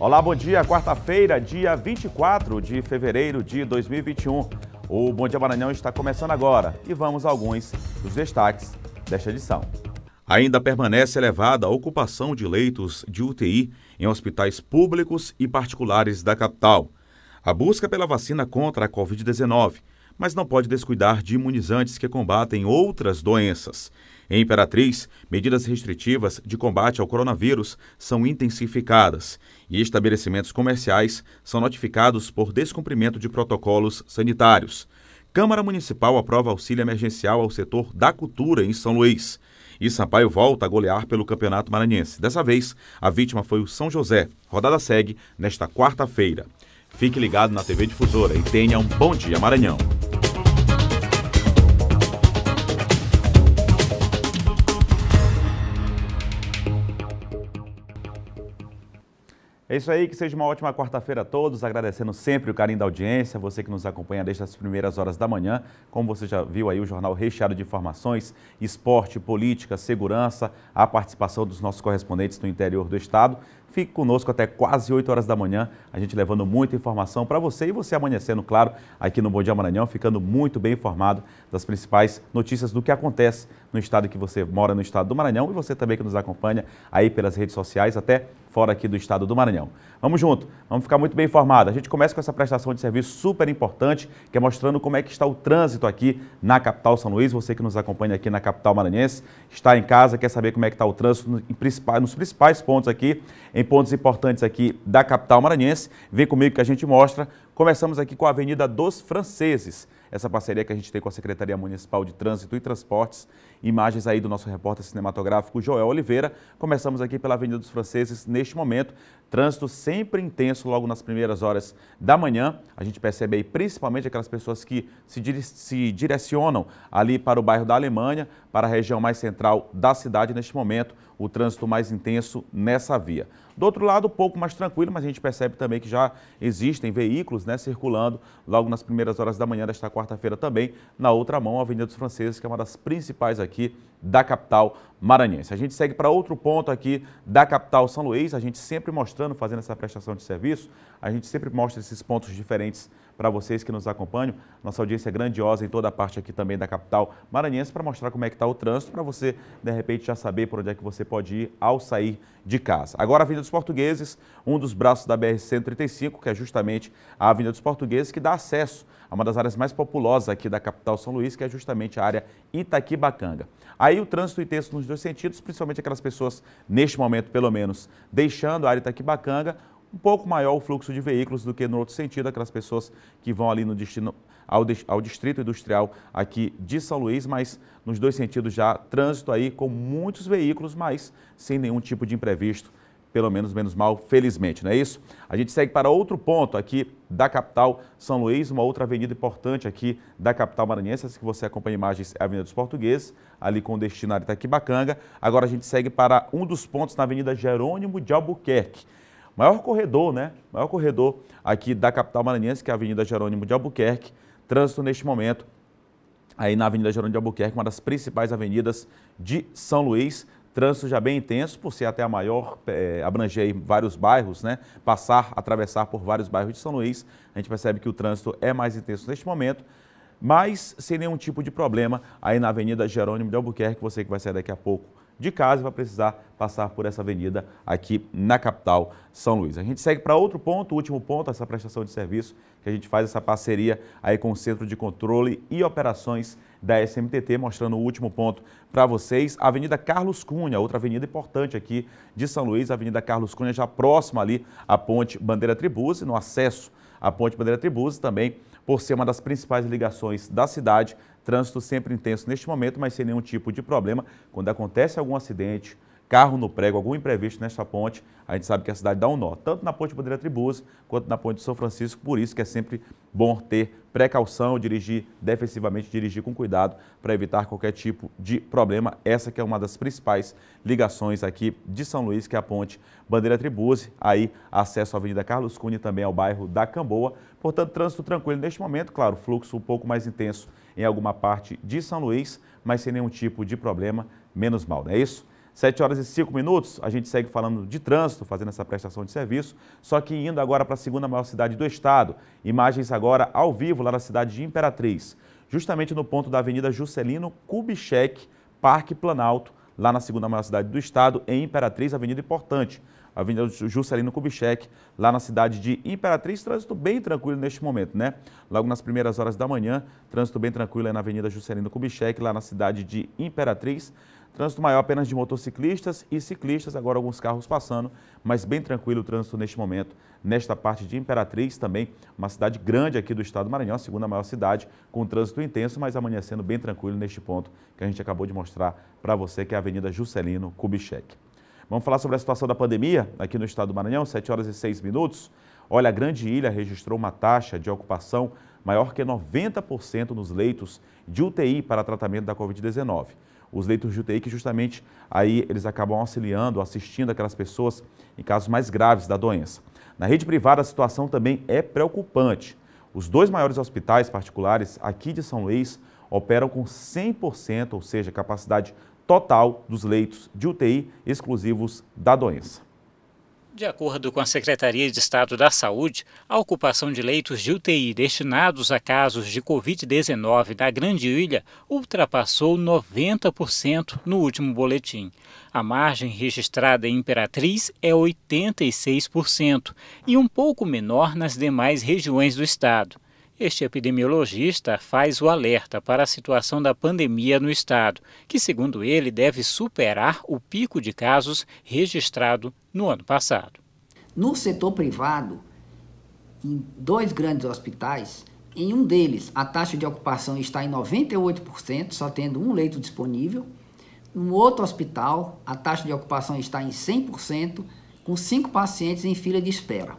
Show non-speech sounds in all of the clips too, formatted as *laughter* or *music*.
Olá, bom dia. Quarta-feira, dia 24 de fevereiro de 2021. O Bom Dia Maranhão está começando agora e vamos a alguns dos destaques desta edição. Ainda permanece elevada a ocupação de leitos de UTI em hospitais públicos e particulares da capital. A busca pela vacina contra a Covid-19, mas não pode descuidar de imunizantes que combatem outras doenças. Em Imperatriz, medidas restritivas de combate ao coronavírus são intensificadas e estabelecimentos comerciais são notificados por descumprimento de protocolos sanitários. Câmara Municipal aprova auxílio emergencial ao setor da cultura em São Luís. E Sampaio volta a golear pelo Campeonato Maranhense. Dessa vez, a vítima foi o São José. Rodada segue nesta quarta-feira. Fique ligado na TV Difusora e tenha um bom dia, Maranhão. É isso aí, que seja uma ótima quarta-feira a todos, agradecendo sempre o carinho da audiência, você que nos acompanha desde as primeiras horas da manhã. Como você já viu aí, o jornal recheado de informações, esporte, política, segurança, a participação dos nossos correspondentes no interior do estado. Fique conosco até quase 8 horas da manhã, a gente levando muita informação para você e você amanhecendo, claro, aqui no Bom Dia Maranhão, ficando muito bem informado das principais notícias do que acontece no estado que você mora, no estado do Maranhão, e você também que nos acompanha aí pelas redes sociais, até fora aqui do estado do Maranhão. Vamos junto, vamos ficar muito bem informado. A gente começa com essa prestação de serviço super importante, que é mostrando como é que está o trânsito aqui na capital São Luís. Você que nos acompanha aqui na capital maranhense, está em casa, quer saber como é que está o trânsito nos principais pontos aqui, em pontos importantes aqui da capital maranhense, vem comigo que a gente mostra. Começamos aqui com a Avenida dos Franceses essa parceria que a gente tem com a Secretaria Municipal de Trânsito e Transportes. Imagens aí do nosso repórter cinematográfico Joel Oliveira. Começamos aqui pela Avenida dos Franceses neste momento. Trânsito sempre intenso logo nas primeiras horas da manhã. A gente percebe aí principalmente aquelas pessoas que se, dire se direcionam ali para o bairro da Alemanha, para a região mais central da cidade neste momento, o trânsito mais intenso nessa via. Do outro lado, um pouco mais tranquilo, mas a gente percebe também que já existem veículos né, circulando logo nas primeiras horas da manhã desta quarta-feira também. Na outra mão, a Avenida dos Franceses, que é uma das principais aqui da capital maranhense. A gente segue para outro ponto aqui da capital São Luís, a gente sempre mostrando, fazendo essa prestação de serviço, a gente sempre mostra esses pontos diferentes para vocês que nos acompanham. Nossa audiência é grandiosa em toda a parte aqui também da capital maranhense para mostrar como é que está o trânsito, para você, de repente, já saber por onde é que você pode ir ao sair de casa. Agora, a Avenida dos Portugueses, um dos braços da BR-135, que é justamente a Avenida dos Portugueses, que dá acesso a uma das áreas mais populosas aqui da capital São Luís, que é justamente a área Itaquibacanga. Aí o trânsito intenso nos dois sentidos, principalmente aquelas pessoas, neste momento pelo menos, deixando a área Itaquibacanga, um pouco maior o fluxo de veículos do que no outro sentido, aquelas pessoas que vão ali no destino, ao, ao distrito industrial aqui de São Luís, mas nos dois sentidos já trânsito aí com muitos veículos, mas sem nenhum tipo de imprevisto, pelo menos menos mal, felizmente, não é isso? A gente segue para outro ponto aqui da capital São Luís, uma outra avenida importante aqui da capital maranhense, se você acompanha imagens, é a Avenida dos Portugueses, ali com destino a Itaquibacanga. Agora a gente segue para um dos pontos na Avenida Jerônimo de Albuquerque maior corredor, né? Maior corredor aqui da capital maranhense, que é a Avenida Jerônimo de Albuquerque. Trânsito neste momento aí na Avenida Jerônimo de Albuquerque, uma das principais avenidas de São Luís. Trânsito já bem intenso, por ser até a maior, é, abranger vários bairros, né? Passar, atravessar por vários bairros de São Luís. A gente percebe que o trânsito é mais intenso neste momento mas sem nenhum tipo de problema aí na Avenida Jerônimo de Albuquerque, você que vai sair daqui a pouco de casa e vai precisar passar por essa avenida aqui na capital São Luís. A gente segue para outro ponto, último ponto, essa prestação de serviço que a gente faz essa parceria aí com o Centro de Controle e Operações da SMTT, mostrando o último ponto para vocês. A Avenida Carlos Cunha, outra avenida importante aqui de São Luís, a Avenida Carlos Cunha já próxima ali à Ponte Bandeira Tribuse, no acesso à Ponte Bandeira Tribuse também por ser uma das principais ligações da cidade, trânsito sempre intenso neste momento, mas sem nenhum tipo de problema. Quando acontece algum acidente, carro no prego, algum imprevisto nesta ponte, a gente sabe que a cidade dá um nó, tanto na ponte Bandeira Tribus quanto na ponte de São Francisco, por isso que é sempre bom ter precaução, dirigir defensivamente, dirigir com cuidado para evitar qualquer tipo de problema. Essa que é uma das principais ligações aqui de São Luís, que é a ponte Bandeira Tribuse, aí acesso à Avenida Carlos Cunha também ao bairro da Camboa. Portanto, trânsito tranquilo neste momento, claro, fluxo um pouco mais intenso em alguma parte de São Luís, mas sem nenhum tipo de problema, menos mal, não é isso? 7 horas e 5 minutos, a gente segue falando de trânsito, fazendo essa prestação de serviço, só que indo agora para a segunda maior cidade do estado. Imagens agora ao vivo lá na cidade de Imperatriz, justamente no ponto da Avenida Juscelino Kubitschek, Parque Planalto, lá na segunda maior cidade do estado, em Imperatriz, avenida importante. Avenida Juscelino Kubitschek, lá na cidade de Imperatriz. Trânsito bem tranquilo neste momento, né? Logo nas primeiras horas da manhã, trânsito bem tranquilo aí na Avenida Juscelino Kubitschek, lá na cidade de Imperatriz. Trânsito maior apenas de motociclistas e ciclistas, agora alguns carros passando, mas bem tranquilo o trânsito neste momento, nesta parte de Imperatriz, também uma cidade grande aqui do estado do Maranhão, a segunda maior cidade, com trânsito intenso, mas amanhecendo bem tranquilo neste ponto que a gente acabou de mostrar para você, que é a Avenida Juscelino Kubitschek. Vamos falar sobre a situação da pandemia aqui no estado do Maranhão, 7 horas e 6 minutos. Olha, a Grande Ilha registrou uma taxa de ocupação maior que 90% nos leitos de UTI para tratamento da Covid-19 os leitos de UTI, que justamente aí eles acabam auxiliando, assistindo aquelas pessoas em casos mais graves da doença. Na rede privada, a situação também é preocupante. Os dois maiores hospitais particulares aqui de São Luís operam com 100%, ou seja, capacidade total dos leitos de UTI exclusivos da doença. De acordo com a Secretaria de Estado da Saúde, a ocupação de leitos de UTI destinados a casos de Covid-19 na Grande Ilha ultrapassou 90% no último boletim. A margem registrada em Imperatriz é 86% e um pouco menor nas demais regiões do estado. Este epidemiologista faz o alerta para a situação da pandemia no estado, que, segundo ele, deve superar o pico de casos registrado no ano passado. No setor privado, em dois grandes hospitais, em um deles a taxa de ocupação está em 98%, só tendo um leito disponível. No outro hospital, a taxa de ocupação está em 100%, com cinco pacientes em fila de espera.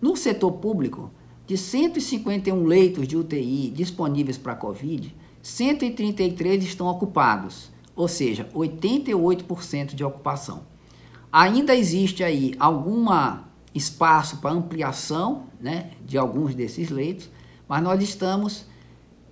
No setor público, de 151 leitos de UTI disponíveis para a Covid, 133 estão ocupados, ou seja, 88% de ocupação. Ainda existe aí algum espaço para ampliação né, de alguns desses leitos, mas nós estamos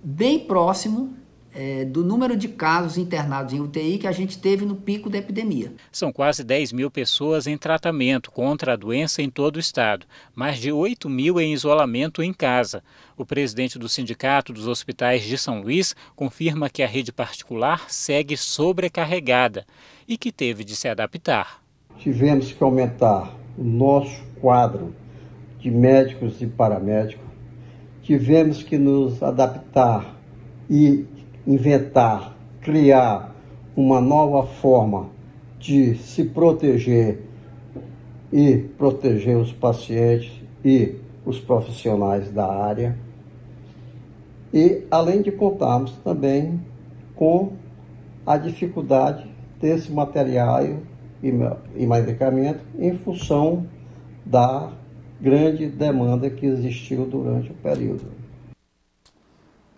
bem próximo é, do número de casos internados em UTI que a gente teve no pico da epidemia. São quase 10 mil pessoas em tratamento contra a doença em todo o estado, mais de 8 mil em isolamento em casa. O presidente do Sindicato dos Hospitais de São Luís confirma que a rede particular segue sobrecarregada e que teve de se adaptar. Tivemos que aumentar o nosso quadro de médicos e paramédicos, tivemos que nos adaptar e inventar, criar uma nova forma de se proteger e proteger os pacientes e os profissionais da área. E além de contarmos também com a dificuldade desse material e medicamento em função da grande demanda que existiu durante o período.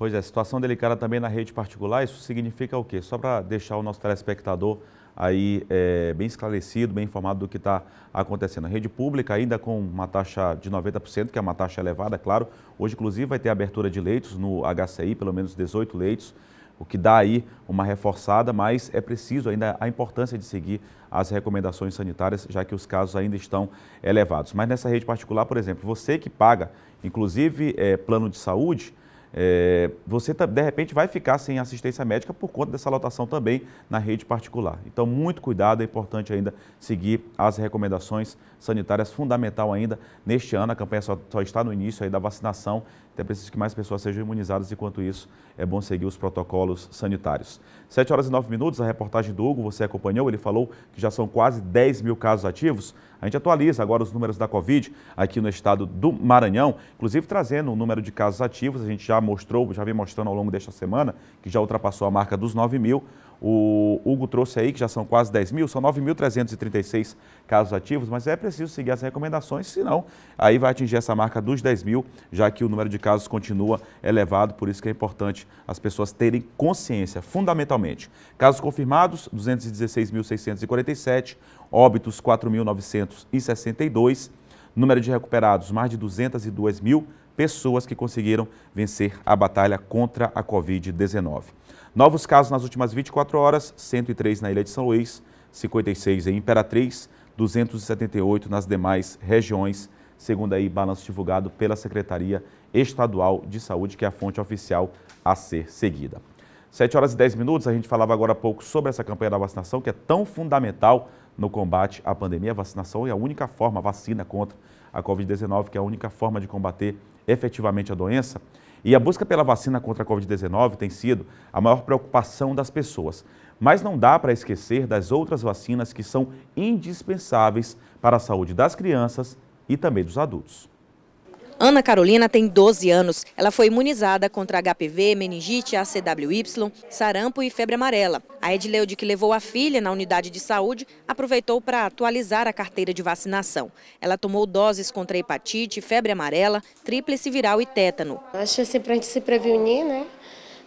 Pois é, situação delicada também na rede particular, isso significa o quê? Só para deixar o nosso telespectador aí é, bem esclarecido, bem informado do que está acontecendo. A rede pública ainda com uma taxa de 90%, que é uma taxa elevada, claro. Hoje, inclusive, vai ter abertura de leitos no HCI, pelo menos 18 leitos, o que dá aí uma reforçada, mas é preciso ainda a importância de seguir as recomendações sanitárias, já que os casos ainda estão elevados. Mas nessa rede particular, por exemplo, você que paga, inclusive, é, plano de saúde é, você tá, de repente vai ficar sem assistência médica por conta dessa lotação também na rede particular. Então, muito cuidado, é importante ainda seguir as recomendações sanitárias, fundamental ainda neste ano. A campanha só, só está no início aí da vacinação, até preciso que mais pessoas sejam imunizadas, enquanto isso é bom seguir os protocolos sanitários. 7 horas e 9 minutos, a reportagem do Hugo, você acompanhou, ele falou que já são quase 10 mil casos ativos. A gente atualiza agora os números da Covid aqui no estado do Maranhão, inclusive trazendo o número de casos ativos, a gente já mostrou, já vem mostrando ao longo desta semana, que já ultrapassou a marca dos 9 mil. O Hugo trouxe aí que já são quase 10 mil, são 9.336 casos ativos, mas é preciso seguir as recomendações, senão aí vai atingir essa marca dos 10 mil, já que o número de casos continua elevado, por isso que é importante as pessoas terem consciência, fundamentalmente. Casos confirmados, 216.647, óbitos 4.962, número de recuperados, mais de 202 mil pessoas que conseguiram vencer a batalha contra a Covid-19. Novos casos nas últimas 24 horas, 103 na Ilha de São Luís, 56 em Imperatriz, 278 nas demais regiões, segundo aí balanço divulgado pela Secretaria Estadual de Saúde, que é a fonte oficial a ser seguida. 7 horas e 10 minutos, a gente falava agora há pouco sobre essa campanha da vacinação, que é tão fundamental no combate à pandemia. A vacinação é a única forma, a vacina contra a Covid-19, que é a única forma de combater efetivamente a doença. E a busca pela vacina contra a Covid-19 tem sido a maior preocupação das pessoas. Mas não dá para esquecer das outras vacinas que são indispensáveis para a saúde das crianças e também dos adultos. Ana Carolina tem 12 anos. Ela foi imunizada contra HPV, meningite, ACWY, sarampo e febre amarela. A Edleude, que levou a filha na unidade de saúde, aproveitou para atualizar a carteira de vacinação. Ela tomou doses contra hepatite, febre amarela, tríplice viral e tétano. Acho assim é para a gente se prevenir, né?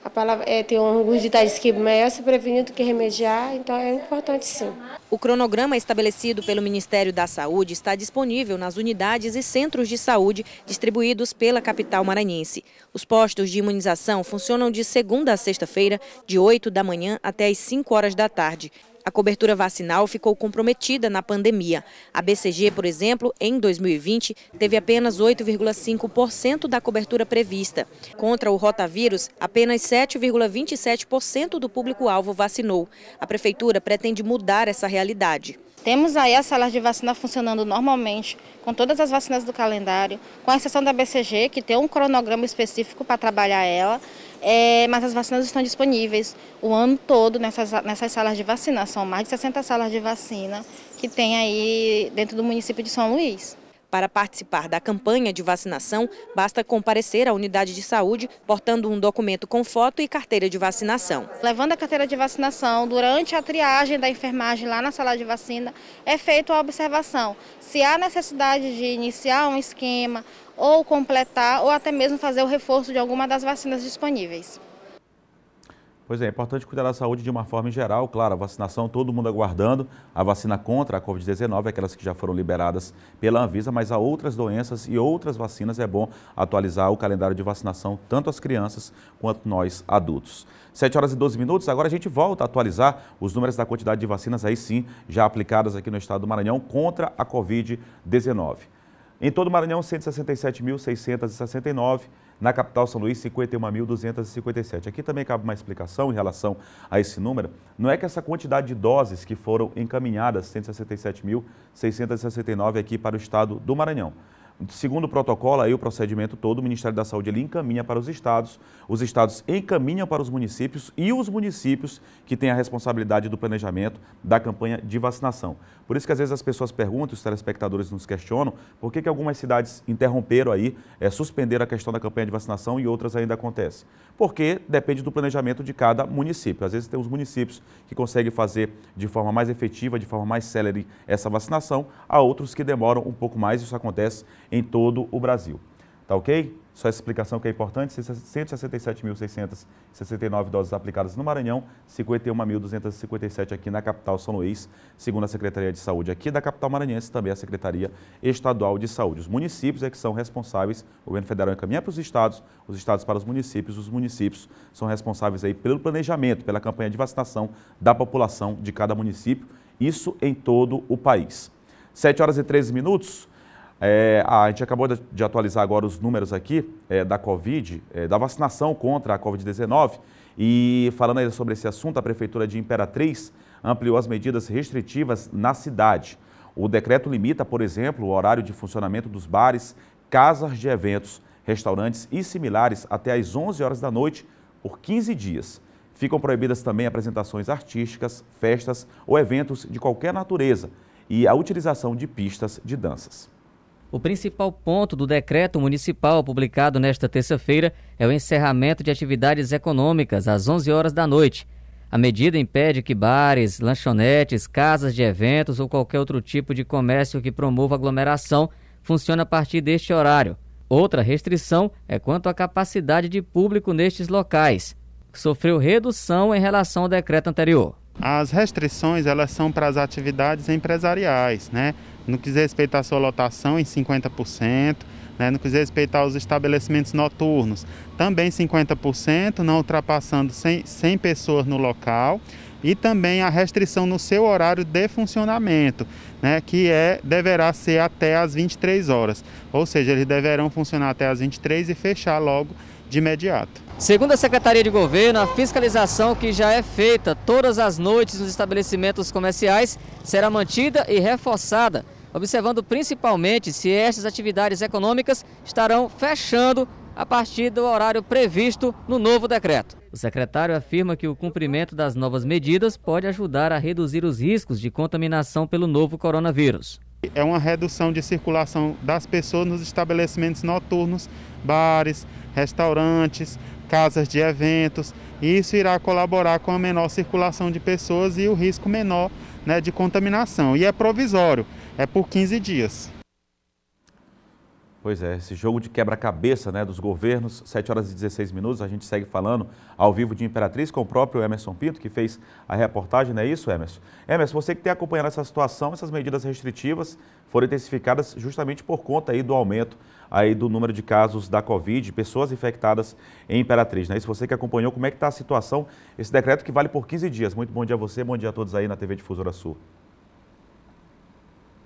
A palavra, é, tem alguns ditados que melhor se prevenir do que remediar, então é importante sim. O cronograma estabelecido pelo Ministério da Saúde está disponível nas unidades e centros de saúde distribuídos pela capital maranhense. Os postos de imunização funcionam de segunda a sexta-feira, de 8 da manhã até as 5 horas da tarde. A cobertura vacinal ficou comprometida na pandemia. A BCG, por exemplo, em 2020, teve apenas 8,5% da cobertura prevista. Contra o rotavírus, apenas 7,27% do público-alvo vacinou. A prefeitura pretende mudar essa realidade. Temos aí as salas de vacina funcionando normalmente, com todas as vacinas do calendário, com a exceção da BCG, que tem um cronograma específico para trabalhar ela, é, mas as vacinas estão disponíveis o ano todo nessas, nessas salas de vacina. São mais de 60 salas de vacina que tem aí dentro do município de São Luís. Para participar da campanha de vacinação, basta comparecer à unidade de saúde portando um documento com foto e carteira de vacinação. Levando a carteira de vacinação, durante a triagem da enfermagem lá na sala de vacina, é feita a observação. Se há necessidade de iniciar um esquema ou completar ou até mesmo fazer o reforço de alguma das vacinas disponíveis. Pois é, é importante cuidar da saúde de uma forma em geral, claro, a vacinação todo mundo aguardando, a vacina contra a Covid-19, aquelas que já foram liberadas pela Anvisa, mas há outras doenças e outras vacinas, é bom atualizar o calendário de vacinação, tanto as crianças quanto nós adultos. 7 horas e 12 minutos, agora a gente volta a atualizar os números da quantidade de vacinas, aí sim, já aplicadas aqui no estado do Maranhão contra a Covid-19. Em todo o Maranhão, 167.669. Na capital, São Luís, 51.257. Aqui também cabe uma explicação em relação a esse número. Não é que essa quantidade de doses que foram encaminhadas, 167.669, aqui para o estado do Maranhão. Segundo o protocolo, aí o procedimento todo, o Ministério da Saúde ele encaminha para os estados, os estados encaminham para os municípios e os municípios que têm a responsabilidade do planejamento da campanha de vacinação. Por isso que às vezes as pessoas perguntam, os telespectadores nos questionam, por que, que algumas cidades interromperam aí, é, suspenderam a questão da campanha de vacinação e outras ainda acontecem? Porque depende do planejamento de cada município. Às vezes tem os municípios que conseguem fazer de forma mais efetiva, de forma mais célere essa vacinação, há outros que demoram um pouco mais, isso acontece em todo o Brasil. Tá ok? Só essa explicação que é importante, 167.669 doses aplicadas no Maranhão, 51.257 aqui na capital São Luís, segundo a Secretaria de Saúde aqui da capital maranhense, também a Secretaria Estadual de Saúde. Os municípios é que são responsáveis, o governo federal é encaminha para os estados, os estados para os municípios, os municípios são responsáveis aí pelo planejamento, pela campanha de vacinação da população de cada município, isso em todo o país. 7 horas e 13 minutos. É, a gente acabou de atualizar agora os números aqui é, da Covid, é, da vacinação contra a Covid-19. E falando ainda sobre esse assunto, a Prefeitura de Imperatriz ampliou as medidas restritivas na cidade. O decreto limita, por exemplo, o horário de funcionamento dos bares, casas de eventos, restaurantes e similares até às 11 horas da noite por 15 dias. Ficam proibidas também apresentações artísticas, festas ou eventos de qualquer natureza e a utilização de pistas de danças. O principal ponto do decreto municipal publicado nesta terça-feira é o encerramento de atividades econômicas às 11 horas da noite. A medida impede que bares, lanchonetes, casas de eventos ou qualquer outro tipo de comércio que promova aglomeração funcione a partir deste horário. Outra restrição é quanto à capacidade de público nestes locais, que sofreu redução em relação ao decreto anterior. As restrições elas são para as atividades empresariais, né? no que diz respeito à sua lotação, em 50%, né, no que diz respeito aos estabelecimentos noturnos, também 50%, não ultrapassando 100, 100 pessoas no local, e também a restrição no seu horário de funcionamento, né, que é deverá ser até as 23 horas. Ou seja, eles deverão funcionar até as 23 e fechar logo de imediato. Segundo a Secretaria de Governo, a fiscalização que já é feita todas as noites nos estabelecimentos comerciais será mantida e reforçada observando principalmente se estas atividades econômicas estarão fechando a partir do horário previsto no novo decreto. O secretário afirma que o cumprimento das novas medidas pode ajudar a reduzir os riscos de contaminação pelo novo coronavírus. É uma redução de circulação das pessoas nos estabelecimentos noturnos, bares, restaurantes, casas de eventos. Isso irá colaborar com a menor circulação de pessoas e o risco menor né, de contaminação. E é provisório é por 15 dias. Pois é, esse jogo de quebra-cabeça né, dos governos, 7 horas e 16 minutos, a gente segue falando ao vivo de Imperatriz com o próprio Emerson Pinto, que fez a reportagem, não é isso, Emerson? Emerson, você que tem acompanhado essa situação, essas medidas restritivas foram intensificadas justamente por conta aí do aumento aí do número de casos da Covid, pessoas infectadas em Imperatriz, não é isso? Você que acompanhou, como é que está a situação, esse decreto que vale por 15 dias. Muito bom dia a você, bom dia a todos aí na TV Difusora Sul.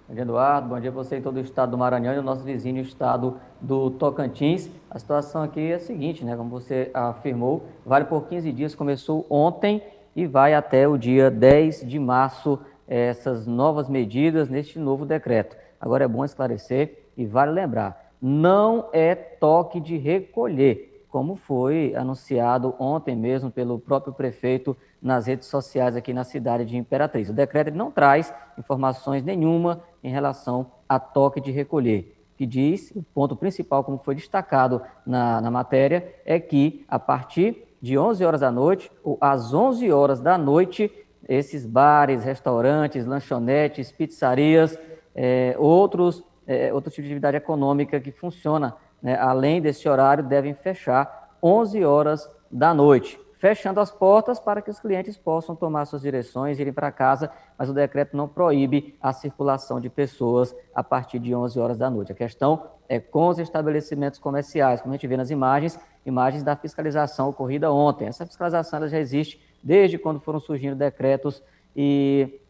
Bom dia, Eduardo. Bom dia a você em todo o estado do Maranhão e o nosso vizinho, estado do Tocantins. A situação aqui é a seguinte, né? Como você afirmou, vale por 15 dias, começou ontem e vai até o dia 10 de março eh, essas novas medidas neste novo decreto. Agora é bom esclarecer e vale lembrar, não é toque de recolher, como foi anunciado ontem mesmo pelo próprio prefeito nas redes sociais aqui na cidade de Imperatriz. O decreto não traz informações nenhuma em relação a toque de recolher, que diz, o ponto principal, como foi destacado na, na matéria, é que a partir de 11 horas da noite ou às 11 horas da noite, esses bares, restaurantes, lanchonetes, pizzarias, é, outros, é, de atividade econômica que funciona né, além desse horário, devem fechar 11 horas da noite fechando as portas para que os clientes possam tomar suas direções, irem para casa, mas o decreto não proíbe a circulação de pessoas a partir de 11 horas da noite. A questão é com os estabelecimentos comerciais, como a gente vê nas imagens, imagens da fiscalização ocorrida ontem. Essa fiscalização já existe desde quando foram surgindo decretos e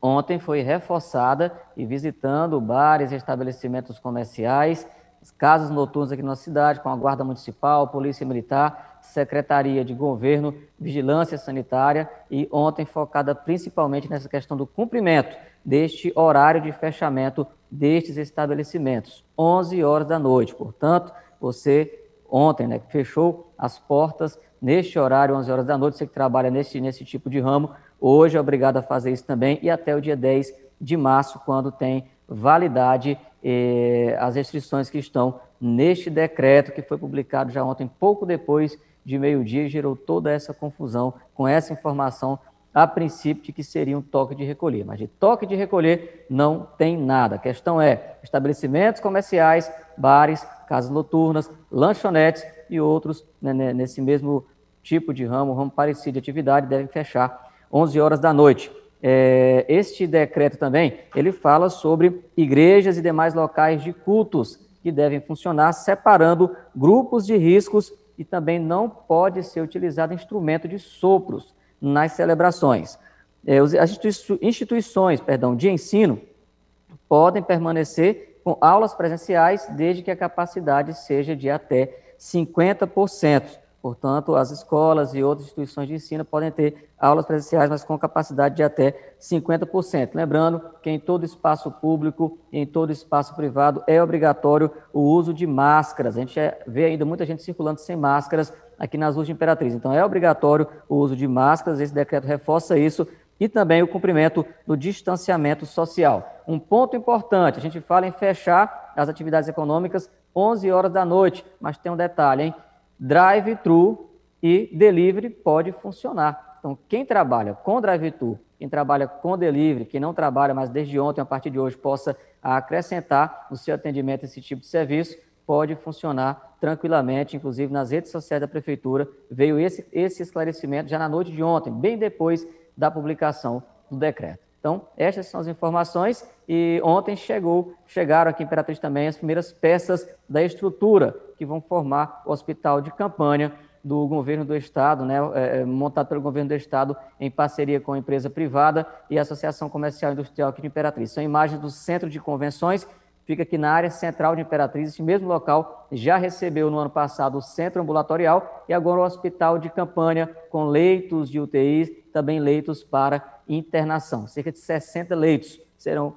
ontem foi reforçada e visitando bares, estabelecimentos comerciais, casas noturnas aqui na cidade, com a Guarda Municipal, Polícia Militar, Secretaria de Governo, Vigilância Sanitária e ontem focada principalmente nessa questão do cumprimento deste horário de fechamento destes estabelecimentos, 11 horas da noite. Portanto, você ontem né, fechou as portas neste horário, 11 horas da noite, você que trabalha nesse, nesse tipo de ramo, hoje é obrigado a fazer isso também e até o dia 10 de março, quando tem validade eh, as restrições que estão neste decreto que foi publicado já ontem, pouco depois de meio-dia gerou toda essa confusão com essa informação a princípio de que seria um toque de recolher, mas de toque de recolher não tem nada. A questão é estabelecimentos comerciais, bares, casas noturnas, lanchonetes e outros né, né nesse mesmo tipo de ramo, ramo parecido de atividade, devem fechar 11 horas da noite. É, este decreto também, ele fala sobre igrejas e demais locais de cultos que devem funcionar separando grupos de riscos e também não pode ser utilizado instrumento de sopros nas celebrações. É, as instituições perdão, de ensino podem permanecer com aulas presenciais desde que a capacidade seja de até 50%. Portanto, as escolas e outras instituições de ensino podem ter aulas presenciais, mas com capacidade de até 50%. Lembrando que em todo espaço público e em todo espaço privado é obrigatório o uso de máscaras. A gente é, vê ainda muita gente circulando sem máscaras aqui nas ruas de Imperatriz. Então, é obrigatório o uso de máscaras, esse decreto reforça isso, e também o cumprimento do distanciamento social. Um ponto importante: a gente fala em fechar as atividades econômicas 11 horas da noite, mas tem um detalhe, hein? drive-thru e delivery pode funcionar. Então, quem trabalha com drive-thru, quem trabalha com delivery, quem não trabalha, mas desde ontem, a partir de hoje, possa acrescentar no seu atendimento esse tipo de serviço, pode funcionar tranquilamente, inclusive nas redes sociais da Prefeitura. Veio esse, esse esclarecimento já na noite de ontem, bem depois da publicação do decreto. Então, estas são as informações e ontem chegou, chegaram aqui em Imperatriz também as primeiras peças da estrutura que vão formar o hospital de campanha do governo do estado, né, é, é, montado pelo governo do estado em parceria com a empresa privada e a Associação Comercial e Industrial aqui de Imperatriz. São imagens do centro de convenções, fica aqui na área central de Imperatriz, esse mesmo local já recebeu no ano passado o centro ambulatorial e agora o hospital de campanha com leitos de UTIs também leitos para internação. Cerca de 60 leitos serão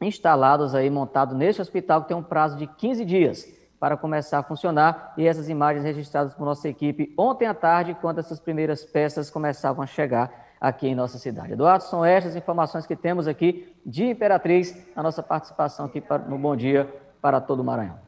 instalados aí, montados neste hospital, que tem um prazo de 15 dias para começar a funcionar. E essas imagens registradas por nossa equipe ontem à tarde, quando essas primeiras peças começavam a chegar aqui em nossa cidade. Eduardo, são estas informações que temos aqui de Imperatriz, a nossa participação aqui no Bom Dia para todo o Maranhão.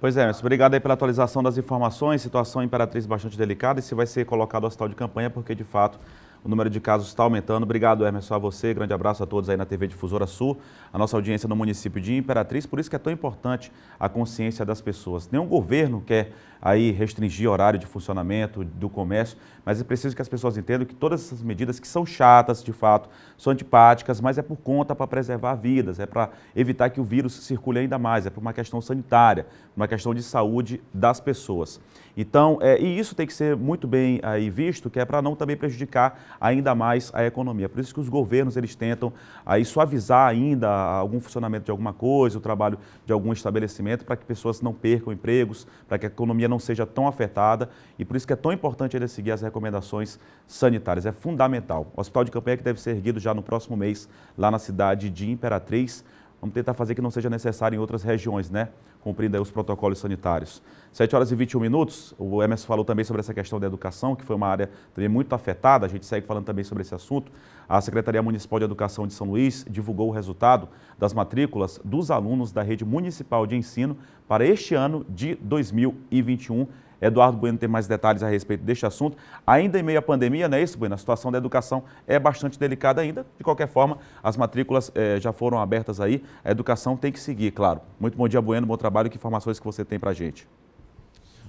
Pois é, obrigado aí pela atualização das informações, situação Imperatriz bastante delicada e se vai ser colocado ao hospital de campanha, porque de fato o número de casos está aumentando. Obrigado, Emerson, a você. Grande abraço a todos aí na TV Difusora Sul, a nossa audiência no município de Imperatriz. Por isso que é tão importante a consciência das pessoas. Nenhum governo quer aí restringir horário de funcionamento do comércio, mas é preciso que as pessoas entendam que todas essas medidas que são chatas, de fato, são antipáticas, mas é por conta para preservar vidas, é para evitar que o vírus circule ainda mais, é por uma questão sanitária, uma questão de saúde das pessoas. Então, é, e isso tem que ser muito bem aí visto, que é para não também prejudicar ainda mais a economia. Por isso que os governos eles tentam aí suavizar ainda algum funcionamento de alguma coisa, o trabalho de algum estabelecimento, para que pessoas não percam empregos, para que a economia não seja tão afetada e por isso que é tão importante ele seguir as recomendações sanitárias. É fundamental. O Hospital de Campanha que deve ser erguido já no próximo mês lá na cidade de Imperatriz. Vamos tentar fazer que não seja necessário em outras regiões, né? Cumprindo os protocolos sanitários. 7 horas e 21 minutos. O Emerson falou também sobre essa questão da educação, que foi uma área também muito afetada. A gente segue falando também sobre esse assunto. A Secretaria Municipal de Educação de São Luís divulgou o resultado das matrículas dos alunos da rede municipal de ensino para este ano de 2021. Eduardo Bueno tem mais detalhes a respeito deste assunto. Ainda em meio à pandemia, não é isso, Bueno? A situação da educação é bastante delicada ainda. De qualquer forma, as matrículas eh, já foram abertas aí. A educação tem que seguir, claro. Muito bom dia, Bueno. Bom trabalho. Que informações que você tem para a gente?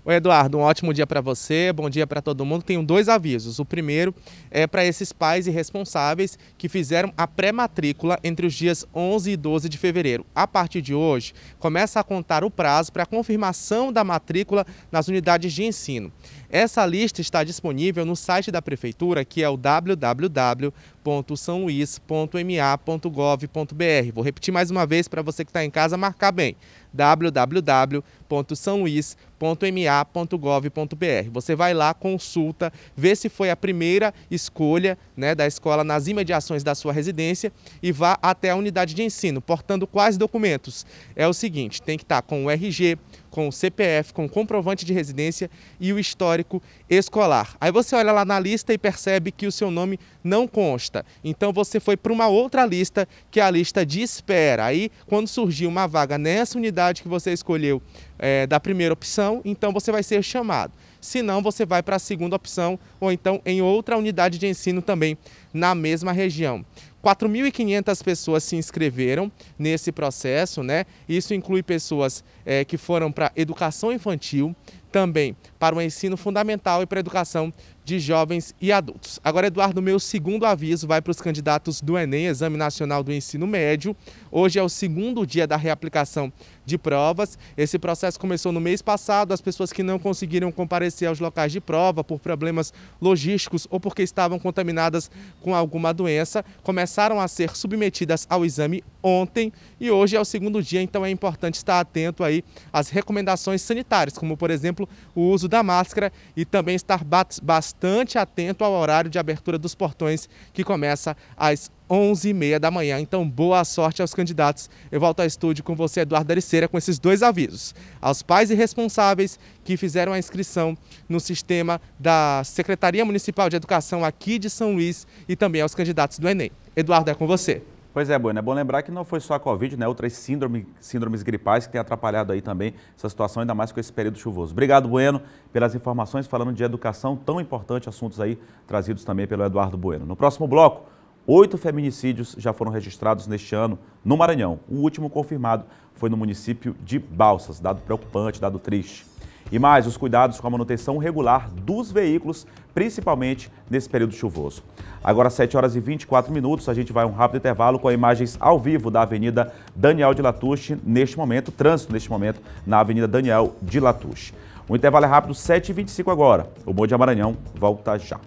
O Eduardo, um ótimo dia para você, bom dia para todo mundo. Tenho dois avisos. O primeiro é para esses pais irresponsáveis que fizeram a pré-matrícula entre os dias 11 e 12 de fevereiro. A partir de hoje, começa a contar o prazo para a confirmação da matrícula nas unidades de ensino. Essa lista está disponível no site da Prefeitura, que é o www.saoluís.ma.gov.br. Vou repetir mais uma vez para você que está em casa marcar bem: www.saoluís.ma.gov.br. Você vai lá, consulta, vê se foi a primeira escolha né, da escola nas imediações da sua residência e vá até a unidade de ensino, portando quais documentos? É o seguinte: tem que estar tá com o RG com o CPF, com o comprovante de residência e o histórico escolar. Aí você olha lá na lista e percebe que o seu nome não consta. Então você foi para uma outra lista, que é a lista de espera. Aí, quando surgir uma vaga nessa unidade que você escolheu é, da primeira opção, então você vai ser chamado. Se não, você vai para a segunda opção ou então em outra unidade de ensino também na mesma região. 4.500 pessoas se inscreveram nesse processo, né? Isso inclui pessoas é, que foram para educação infantil, também para o ensino fundamental e para a educação de jovens e adultos. Agora, Eduardo, meu segundo aviso vai para os candidatos do Enem, Exame Nacional do Ensino Médio. Hoje é o segundo dia da reaplicação de provas. Esse processo começou no mês passado. As pessoas que não conseguiram comparecer aos locais de prova por problemas logísticos ou porque estavam contaminadas com alguma doença começaram a ser submetidas ao exame ontem e hoje é o segundo dia, então é importante estar atento aí às recomendações sanitárias, como por exemplo o uso da máscara e também estar bastante bastante atento ao horário de abertura dos portões, que começa às 11h30 da manhã. Então, boa sorte aos candidatos. Eu volto ao estúdio com você, Eduardo Ariceira, com esses dois avisos. Aos pais e responsáveis que fizeram a inscrição no sistema da Secretaria Municipal de Educação aqui de São Luís e também aos candidatos do Enem. Eduardo, é com você. Pois é, Bueno, é bom lembrar que não foi só a Covid, né? Outras síndrome, síndromes gripais que têm atrapalhado aí também essa situação, ainda mais com esse período chuvoso. Obrigado, Bueno, pelas informações falando de educação, tão importante, assuntos aí trazidos também pelo Eduardo Bueno. No próximo bloco, oito feminicídios já foram registrados neste ano no Maranhão. O último confirmado foi no município de Balsas, dado preocupante, dado triste. E mais, os cuidados com a manutenção regular dos veículos, principalmente nesse período chuvoso. Agora, 7 horas e 24 minutos, a gente vai a um rápido intervalo com imagens ao vivo da Avenida Daniel de Latouche, neste momento, trânsito neste momento, na Avenida Daniel de Latouche. O intervalo é rápido, 7h25 agora. O Bom Dia Maranhão volta já.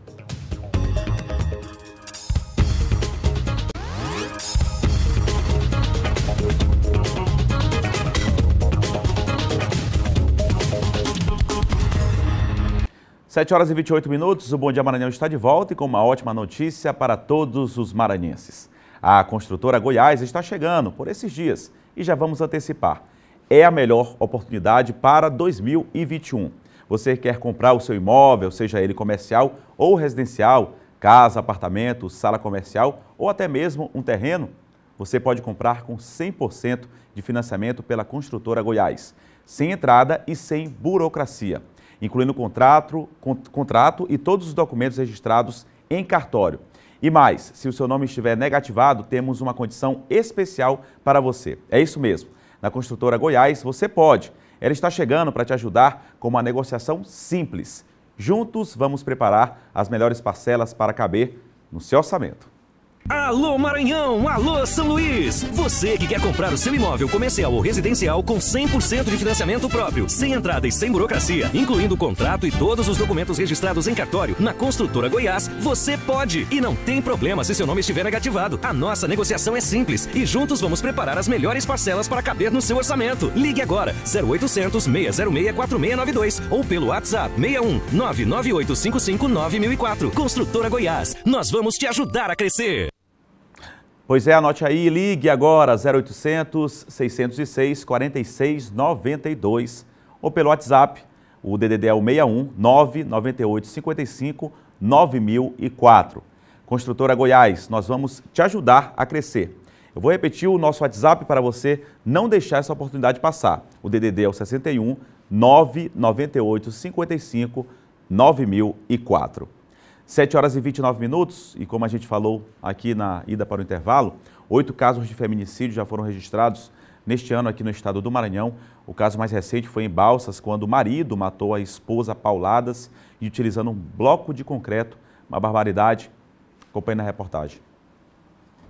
7 horas e 28 minutos, o Bom Dia Maranhão está de volta e com uma ótima notícia para todos os maranhenses. A construtora Goiás está chegando por esses dias e já vamos antecipar. É a melhor oportunidade para 2021. Você quer comprar o seu imóvel, seja ele comercial ou residencial, casa, apartamento, sala comercial ou até mesmo um terreno? Você pode comprar com 100% de financiamento pela construtora Goiás, sem entrada e sem burocracia incluindo contrato, contrato e todos os documentos registrados em cartório. E mais, se o seu nome estiver negativado, temos uma condição especial para você. É isso mesmo. Na Construtora Goiás, você pode. Ela está chegando para te ajudar com uma negociação simples. Juntos vamos preparar as melhores parcelas para caber no seu orçamento. Alô Maranhão, alô São Luís! Você que quer comprar o seu imóvel comercial ou residencial com 100% de financiamento próprio, sem entrada e sem burocracia, incluindo o contrato e todos os documentos registrados em cartório na Construtora Goiás, você pode! E não tem problema se seu nome estiver negativado. A nossa negociação é simples e juntos vamos preparar as melhores parcelas para caber no seu orçamento. Ligue agora 0800 606 4692 ou pelo WhatsApp 61 998559.004 Construtora Goiás, nós vamos te ajudar a crescer! Pois é, anote aí, ligue agora 0800 606 4692 ou pelo WhatsApp, o DDD é o 61 998 55 9004. Construtora Goiás, nós vamos te ajudar a crescer. Eu vou repetir o nosso WhatsApp para você não deixar essa oportunidade passar. O DDD é o 61 998 55 9004. 7 horas e 29 minutos, e como a gente falou aqui na ida para o intervalo, oito casos de feminicídio já foram registrados neste ano aqui no estado do Maranhão. O caso mais recente foi em Balsas, quando o marido matou a esposa pauladas e utilizando um bloco de concreto, uma barbaridade. Acompanhe na reportagem.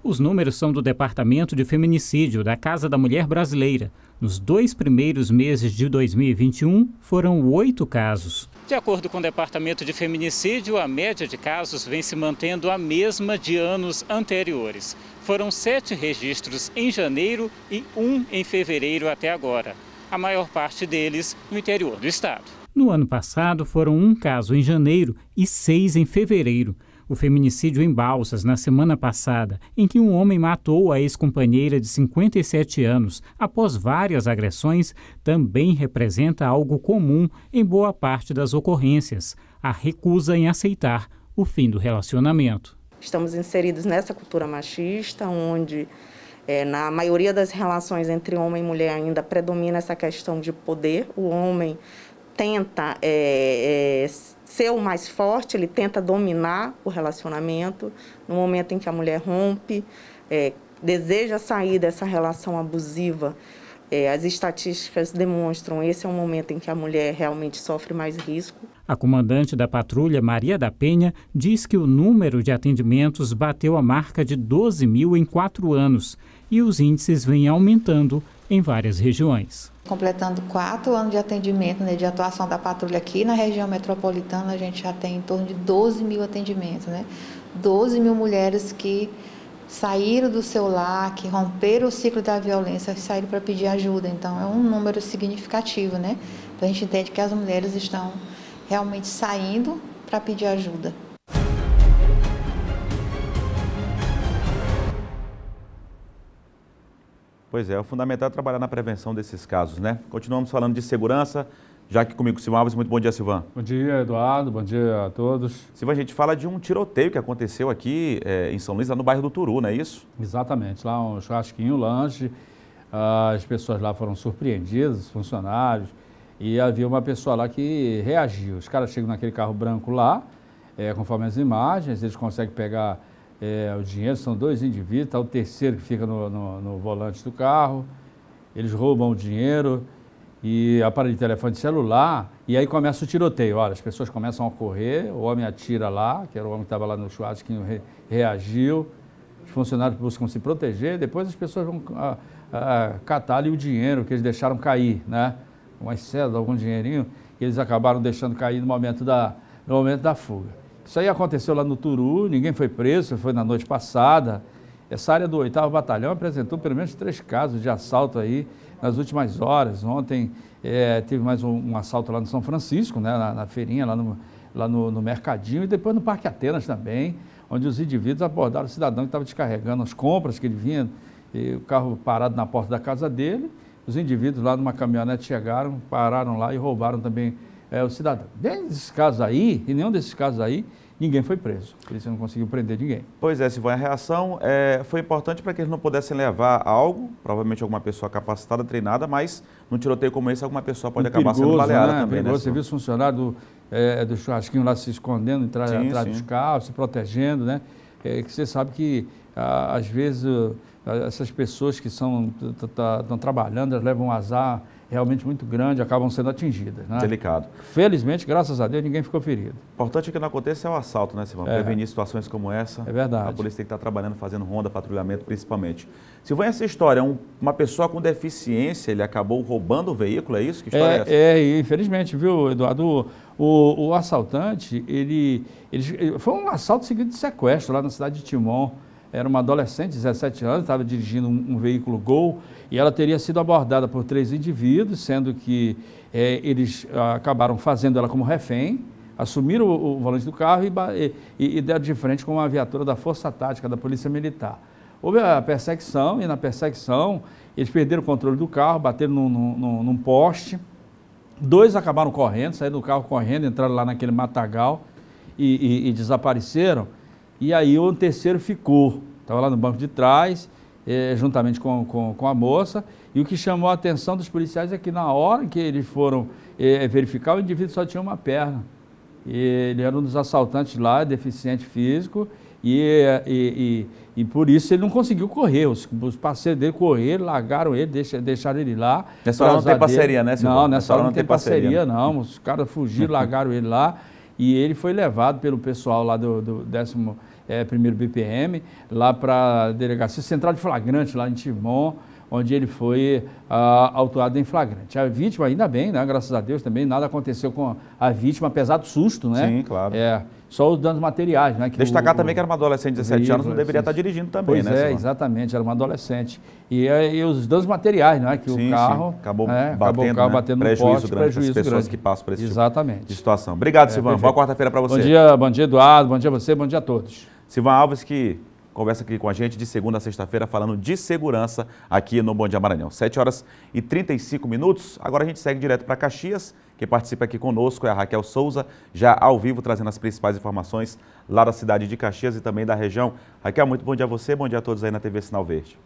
Os números são do Departamento de Feminicídio da Casa da Mulher Brasileira. Nos dois primeiros meses de 2021, foram oito casos. De acordo com o Departamento de Feminicídio, a média de casos vem se mantendo a mesma de anos anteriores. Foram sete registros em janeiro e um em fevereiro até agora. A maior parte deles no interior do estado. No ano passado, foram um caso em janeiro e seis em fevereiro o feminicídio em Balsas na semana passada, em que um homem matou a ex-companheira de 57 anos após várias agressões, também representa algo comum em boa parte das ocorrências: a recusa em aceitar o fim do relacionamento. Estamos inseridos nessa cultura machista, onde é, na maioria das relações entre homem e mulher ainda predomina essa questão de poder. O homem tenta é, é, ser o mais forte, ele tenta dominar o relacionamento. No momento em que a mulher rompe, é, deseja sair dessa relação abusiva, é, as estatísticas demonstram esse é o momento em que a mulher realmente sofre mais risco. A comandante da patrulha, Maria da Penha, diz que o número de atendimentos bateu a marca de 12 mil em quatro anos e os índices vêm aumentando em várias regiões. Completando quatro anos de atendimento, né, de atuação da patrulha aqui na região metropolitana, a gente já tem em torno de 12 mil atendimentos, né? 12 mil mulheres que saíram do seu lar, que romperam o ciclo da violência e saíram para pedir ajuda. Então, é um número significativo, né? Então, a gente entende que as mulheres estão realmente saindo para pedir ajuda. Pois é, o fundamental é trabalhar na prevenção desses casos, né? Continuamos falando de segurança, já que comigo Silvan Alves. Muito bom dia, Silvan. Bom dia, Eduardo. Bom dia a todos. Silvan, a gente fala de um tiroteio que aconteceu aqui é, em São Luís, lá no bairro do Turu, não é isso? Exatamente. Lá um churrasquinho, lanche. As pessoas lá foram surpreendidas, os funcionários. E havia uma pessoa lá que reagiu. Os caras chegam naquele carro branco lá, é, conforme as imagens, eles conseguem pegar é, o dinheiro, são dois indivíduos, está o terceiro que fica no, no, no volante do carro, eles roubam o dinheiro e aparelho de telefone celular, e aí começa o tiroteio. Olha, as pessoas começam a correr, o homem atira lá, que era o homem que estava lá no churrasco, que re, reagiu, os funcionários buscam se proteger, depois as pessoas vão a, ah, a, ah, catar ali o dinheiro que eles deixaram cair, né? Uma cédula, algum dinheirinho, que eles acabaram deixando cair no momento da, no momento da fuga. Isso aí aconteceu lá no Turu, ninguém foi preso, foi na noite passada. Essa área do 8 Batalhão apresentou pelo menos três casos de assalto aí nas últimas horas. Ontem é, teve mais um, um, assalto lá no São Francisco, né, na, na feirinha, lá, no, lá no, no, Mercadinho, e depois no Parque Atenas também, onde os indivíduos abordaram o cidadão que estava descarregando as compras que ele vinha, o carro parado na porta da casa dele. Os indivíduos lá numa caminhonete chegaram, pararam lá e roubaram também é, o cidadão. Dentro desses casos aí, e nenhum desses casos aí, ninguém foi preso. A polícia não conseguiu prender ninguém. Pois é, Silvão, a reação é, foi importante para que eles não pudessem levar algo, provavelmente alguma pessoa capacitada, treinada, mas num tiroteio como esse, alguma pessoa pode acabar sendo baleada né? também. Né, perigoso. Né? Você viu funcionário do, é, do churrasquinho lá se escondendo atrás, sim, atrás sim. dos carros, se protegendo, né? É, que você sabe que, às vezes, essas pessoas que estão trabalhando, elas levam um azar realmente muito grande acabam sendo atingidas. Né? Delicado. Felizmente, graças a Deus, ninguém ficou ferido. importante é que não aconteça é o assalto, né, Silvão? É. Prevenir situações como essa. É verdade. A polícia tem que estar trabalhando, fazendo ronda, patrulhamento principalmente. Silvão, essa história, um, uma pessoa com deficiência, ele acabou roubando o veículo, é isso? Que história é, é essa? É, é infelizmente, viu, Eduardo? O, o assaltante, ele, ele... Foi um assalto seguido de sequestro lá na cidade de Timon era uma adolescente, 17 anos, estava dirigindo um, um, veículo Gol e ela teria sido abordada por três indivíduos, sendo que é, eles ah, acabaram fazendo ela como refém, assumiram o, o volante do carro e, e, e, deram de frente com uma viatura da Força Tática da Polícia Militar. Houve a perseguição e na perseguição eles perderam o controle do carro, bateram num, num, num poste. Dois acabaram correndo, saíram do carro correndo, entraram lá naquele matagal e, e desapareceram. E aí o terceiro ficou, estava lá no banco de trás eh, juntamente com, com, com, a moça. E o que chamou a atenção dos policiais é que na hora que eles foram eh, verificar, o indivíduo só tinha uma perna. E ele era um dos assaltantes lá, deficiente físico, e, e, e, e por isso ele não conseguiu correr. Os, os, parceiros dele correram, largaram ele, deixaram, deixaram ele lá. Nessa hora não tem parceria, né, dele. né, Silvio? Não, nessa hora não, não tem parceria, parceria, né? não. Os caras fugiram, largaram ele lá. E ele foi levado pelo pessoal lá do, do décimo é, primeiro BPM, lá para a Delegacia Central de Flagrante, lá em Timon, onde ele foi ah, autuado em flagrante. A vítima, ainda bem, né? graças a Deus também, nada aconteceu com a vítima, apesar do susto, né? Sim, claro. É, só os danos materiais, né? Que Destacar o, também que era uma adolescente de 17 anos, não deveria estar tá dirigindo também, pois né? Pois é, exatamente, era uma adolescente. E, eh, e, os danos materiais, né? Que sim, o carro sim. acabou, é, batendo, acabou né, carro né? batendo prejuízo no poste, grande prejuízo pessoas que passam por esse tipo exatamente. Tipo de situação. Obrigado, é, Silvano. Boa quarta-feira para você. Bom dia, bom dia, Eduardo. Bom dia a você, bom dia a todos. Silvan Alves, que conversa aqui com a gente de segunda a sexta-feira, falando de segurança aqui no Bom Dia Maranhão. 7 horas e 35 minutos. Agora a gente segue direto para Caxias. Quem participa aqui conosco é a Raquel Souza, já ao vivo trazendo as principais informações lá da cidade de Caxias e também da região. Raquel, muito bom dia a você, bom dia a todos aí na TV Sinal Verde.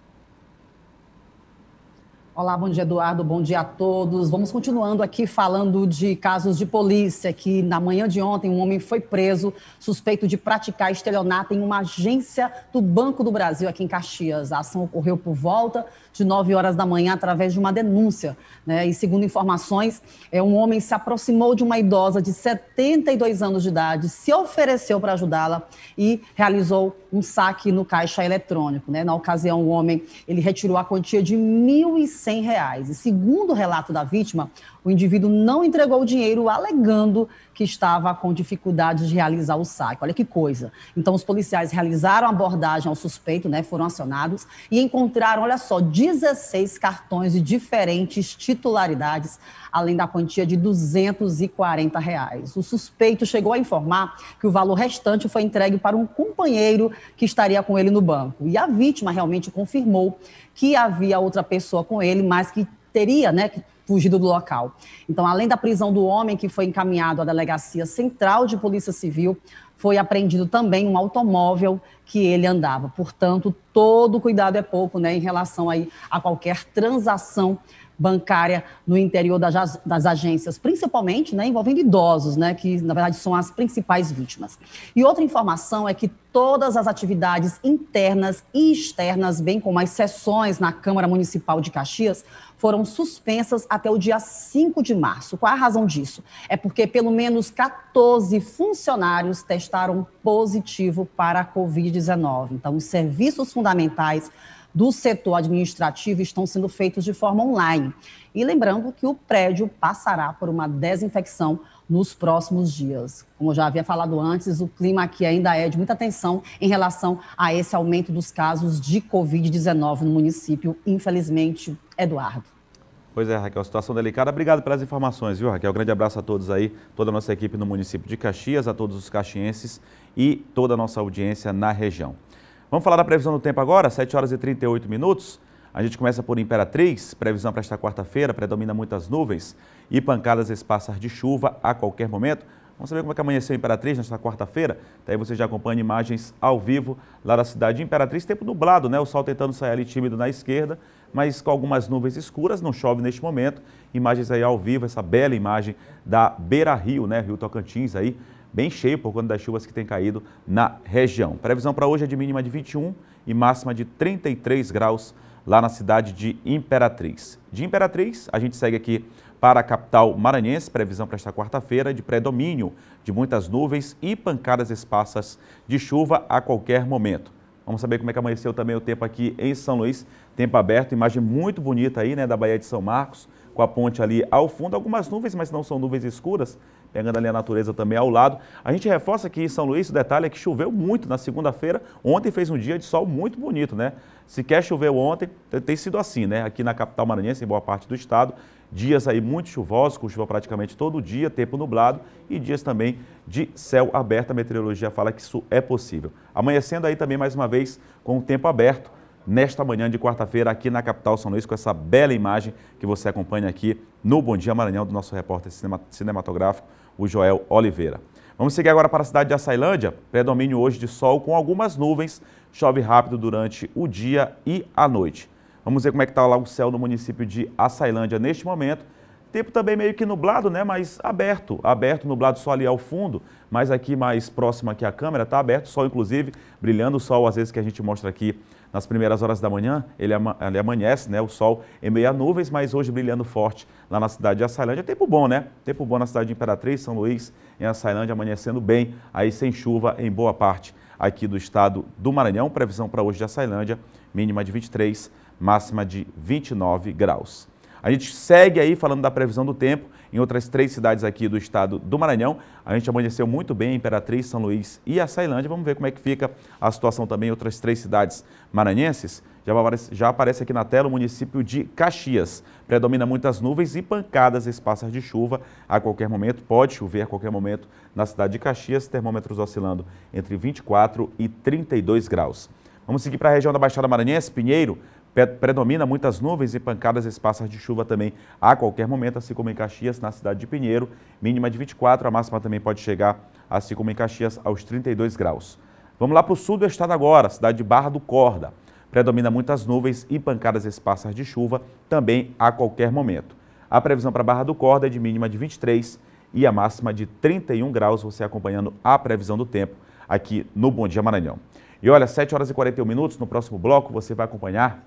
Olá, bom dia, Eduardo. Bom dia a todos. Vamos continuando aqui falando de casos de polícia. Que na manhã de ontem, um homem foi preso suspeito de praticar estelionato em uma agência do Banco do Brasil aqui em Caxias. A ação ocorreu por volta de 9 horas da manhã através de uma denúncia. Né? E segundo informações, é, um homem se aproximou de uma idosa de 72 anos de idade, se ofereceu para ajudá-la e realizou um saque no caixa eletrônico. Né? Na ocasião, o homem ele retirou a quantia de R$ 1.100. E segundo o relato da vítima, o indivíduo não entregou o dinheiro, alegando que estava com dificuldade de realizar o saque. Olha que coisa. Então, os policiais realizaram a abordagem ao suspeito, né? foram acionados e encontraram, olha só, 16 cartões de diferentes titularidades, além da quantia de 240 reais. O suspeito chegou a informar que o valor restante foi entregue para um companheiro que estaria com ele no banco. E a vítima realmente confirmou que havia outra pessoa com ele, mas que teria, né, que fugido do local. Então, além da prisão do homem que foi encaminhado à Delegacia Central de Polícia Civil, foi apreendido também um automóvel que ele andava. Portanto, todo cuidado é pouco né, em relação aí a qualquer transação bancária no interior das, das agências, principalmente né, envolvendo idosos, né, que na verdade são as principais vítimas. E outra informação é que todas as atividades internas e externas, bem como as sessões na Câmara Municipal de Caxias, foram suspensas até o dia 5 de março. Qual é a razão disso? É porque pelo menos 14 funcionários testaram positivo para a Covid-19. Então, os serviços fundamentais do setor administrativo estão sendo feitos de forma online. E lembrando que o prédio passará por uma desinfecção nos próximos dias. Como eu já havia falado antes, o clima aqui ainda é de muita tensão em relação a esse aumento dos casos de Covid-19 no município, infelizmente, Eduardo. Pois é, Raquel, situação delicada. Obrigado pelas informações, viu, Raquel? Grande abraço a todos aí, toda a nossa equipe no município de Caxias, a todos os caxienses e toda a nossa audiência na região. Vamos falar da previsão do tempo agora, 7 horas e 38 minutos. A gente começa por Imperatriz, previsão para esta quarta-feira, predomina muitas nuvens e pancadas esparsas de chuva a qualquer momento. Vamos saber como é que amanheceu a Imperatriz nesta quarta-feira. Daí você já acompanha imagens ao vivo lá da cidade de Imperatriz. Tempo nublado, né? O sol tentando sair ali tímido na esquerda, mas com algumas nuvens escuras. Não chove neste momento. Imagens aí ao vivo, essa bela imagem da Beira Rio, né? Rio Tocantins aí, bem cheio por conta das chuvas que tem caído na região. Previsão para hoje é de mínima de 21 e máxima de 33 graus lá na cidade de Imperatriz. De Imperatriz, a gente segue aqui para a capital maranhense, previsão para esta quarta-feira de predomínio de muitas nuvens e pancadas esparsas de chuva a qualquer momento. Vamos saber como é que amanheceu também o tempo aqui em São Luís. Tempo aberto, imagem muito bonita aí, né, da Baía de São Marcos, com a ponte ali ao fundo. Algumas nuvens, mas não são nuvens escuras, pegando ali a natureza também ao lado. A gente reforça aqui em São Luís, o detalhe é que choveu muito na segunda-feira. Ontem fez um dia de sol muito bonito, né? Sequer choveu ontem, tem sido assim, né? Aqui na capital maranhense, em boa parte do estado, Dias aí muito chuvosos, com chuva praticamente todo dia, tempo nublado e dias também de céu aberto. A meteorologia fala que isso é possível. Amanhecendo aí também mais uma vez com o tempo aberto nesta manhã de quarta-feira aqui na capital São Luís com essa bela imagem que você acompanha aqui no Bom Dia Maranhão do nosso repórter cinematográfico, o Joel Oliveira. Vamos seguir agora para a cidade de Açailândia. Predomínio hoje de sol com algumas nuvens. Chove rápido durante o dia e a noite. Vamos ver como é que está lá o céu no município de Açailândia neste momento. Tempo também meio que nublado, né? Mas aberto, aberto, nublado só ali ao fundo, mas aqui mais próximo aqui à câmera, está aberto, sol inclusive, brilhando o sol às vezes que a gente mostra aqui nas primeiras horas da manhã, ele, ama ele amanhece, né? O sol em meio a nuvens, mas hoje brilhando forte lá na cidade de Açailândia. Tempo bom, né? Tempo bom na cidade de Imperatriz, São Luís, em Açailândia, amanhecendo bem, aí sem chuva em boa parte aqui do estado do Maranhão. Previsão para hoje de Açailândia, mínima de 23 máxima de 29 graus. A gente segue aí falando da previsão do tempo em outras três cidades aqui do estado do Maranhão. A gente amanheceu muito bem em Imperatriz, São Luís e a Açailândia. Vamos ver como é que fica a situação também em outras três cidades maranhenses. Já aparece, já aparece aqui na tela o município de Caxias. Predomina muitas nuvens e pancadas espaças de chuva a qualquer momento. Pode chover a qualquer momento na cidade de Caxias, termômetros oscilando entre 24 e 32 graus. Vamos seguir para a região da Baixada Maranhense, Pinheiro, Predomina muitas nuvens e pancadas esparsas de chuva também a qualquer momento, assim como em Caxias, na cidade de Pinheiro, mínima de 24, a máxima também pode chegar, assim como em Caxias, aos 32 graus. Vamos lá para o sul do estado agora, cidade de Barra do Corda. Predomina muitas nuvens e pancadas esparsas de chuva também a qualquer momento. A previsão para Barra do Corda é de mínima de 23 e a máxima de 31 graus, você acompanhando a previsão do tempo aqui no Bom Dia Maranhão. E olha, 7 horas e 41 minutos, no próximo bloco você vai acompanhar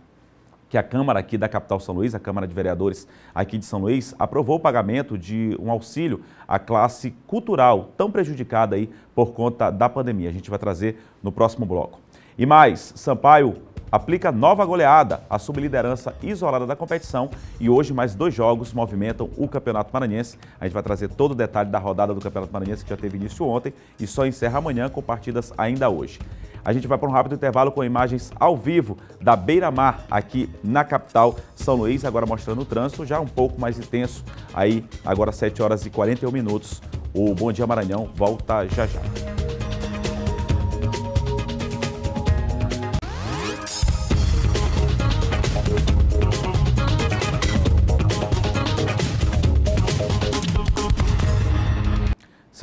que a Câmara aqui da capital São Luís, a Câmara de Vereadores aqui de São Luís, aprovou o pagamento de um auxílio à classe cultural tão prejudicada aí por conta da pandemia. A gente vai trazer no próximo bloco. E mais, Sampaio aplica nova goleada à subliderança isolada da competição e hoje mais dois jogos movimentam o Campeonato Maranhense. A gente vai trazer todo o detalhe da rodada do Campeonato Maranhense que já teve início ontem e só encerra amanhã com partidas ainda hoje. A gente vai para um rápido intervalo com imagens ao vivo da Beira-Mar, aqui na capital São Luís, agora mostrando o trânsito já um pouco mais intenso, aí agora 7 horas e 41 minutos. O Bom Dia Maranhão volta já já.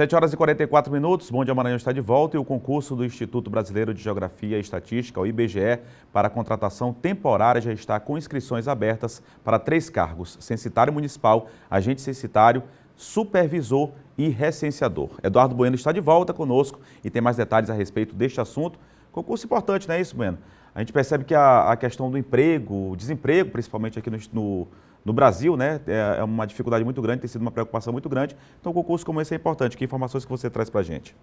7 horas e 44 minutos, Bom Dia Maranhão está de volta e o concurso do Instituto Brasileiro de Geografia e Estatística, o IBGE, para contratação temporária já está com inscrições abertas para três cargos, censitário municipal, agente censitário, supervisor e recenseador. Eduardo Bueno está de volta conosco e tem mais detalhes a respeito deste assunto. Concurso importante, não é isso, Bueno? a gente percebe que a, a questão do emprego, desemprego, principalmente aqui no, no, no Brasil, né, é, é uma dificuldade muito grande, tem sido uma preocupação muito grande. Então, um concurso como esse é importante. Que informações que você traz para a gente?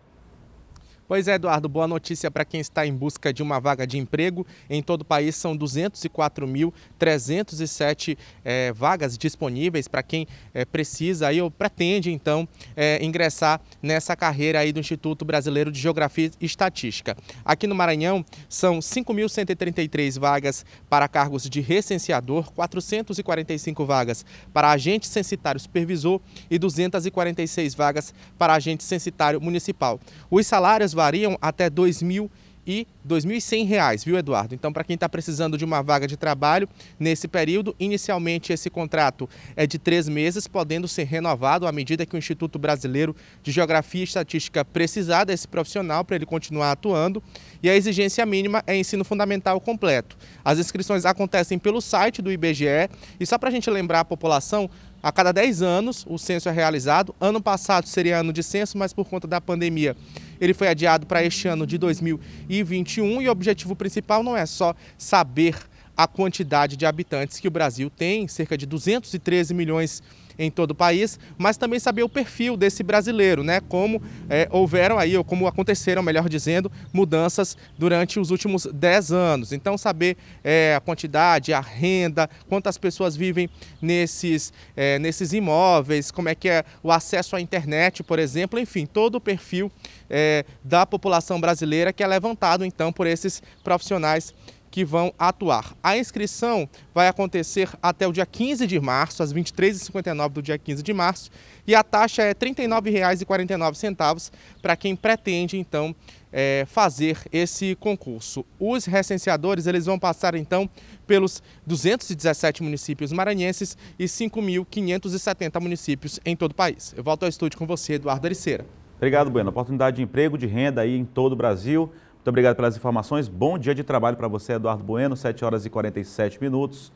Pois é, Eduardo, boa notícia para quem está em busca de uma vaga de emprego. Em todo o país são 204.307 é, vagas disponíveis para quem é, precisa aí, ou pretende, então, é, ingressar nessa carreira aí do Instituto Brasileiro de Geografia e Estatística. Aqui no Maranhão são 5.133 vagas para cargos de recenseador, 445 vagas para agente censitário supervisor e 246 vagas para agente censitário municipal. Os salários variam até R$ 2.000 e R$ 2.100, viu, Eduardo? Então, para quem está precisando de uma vaga de trabalho nesse período, inicialmente esse contrato é de três meses, podendo ser renovado à medida que o Instituto Brasileiro de Geografia e Estatística precisar desse profissional para ele continuar atuando. E a exigência mínima é ensino fundamental completo. As inscrições acontecem pelo site do IBGE. E só para a gente lembrar a população, a cada 10 anos o censo é realizado. Ano passado seria ano de censo, mas por conta da pandemia ele foi adiado para este ano de 2021 e o objetivo principal não é só saber a quantidade de habitantes que o Brasil tem, cerca de 213 milhões de em todo o país, mas também saber o perfil desse brasileiro, né? Como é, houveram aí, ou como aconteceram, melhor dizendo, mudanças durante os últimos 10 anos. Então, saber é, a quantidade, a renda, quantas pessoas vivem nesses, é, nesses imóveis, como é que é o acesso à internet, por exemplo, enfim, todo o perfil é, da população brasileira que é levantado então por esses profissionais que vão atuar. A inscrição vai acontecer até o dia 15 de março, às 23h59 do dia 15 de março, e a taxa é R$ 39,49 para quem pretende, então, é, fazer esse concurso. Os recenseadores eles vão passar, então, pelos 217 municípios maranhenses e 5.570 municípios em todo o país. Eu volto ao estúdio com você, Eduardo Ariceira. Obrigado, Bueno. Oportunidade de emprego, de renda aí em todo o Brasil. Muito obrigado pelas informações. Bom dia de trabalho para você, Eduardo Bueno, 7 horas e 47 minutos.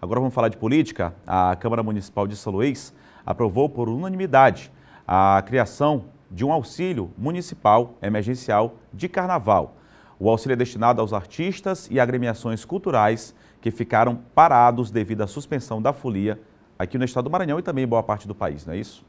Agora vamos falar de política. A Câmara Municipal de São Luís aprovou por unanimidade a criação de um auxílio municipal emergencial de carnaval. O auxílio é destinado aos artistas e agremiações culturais que ficaram parados devido à suspensão da folia aqui no estado do Maranhão e também em boa parte do país, não é isso?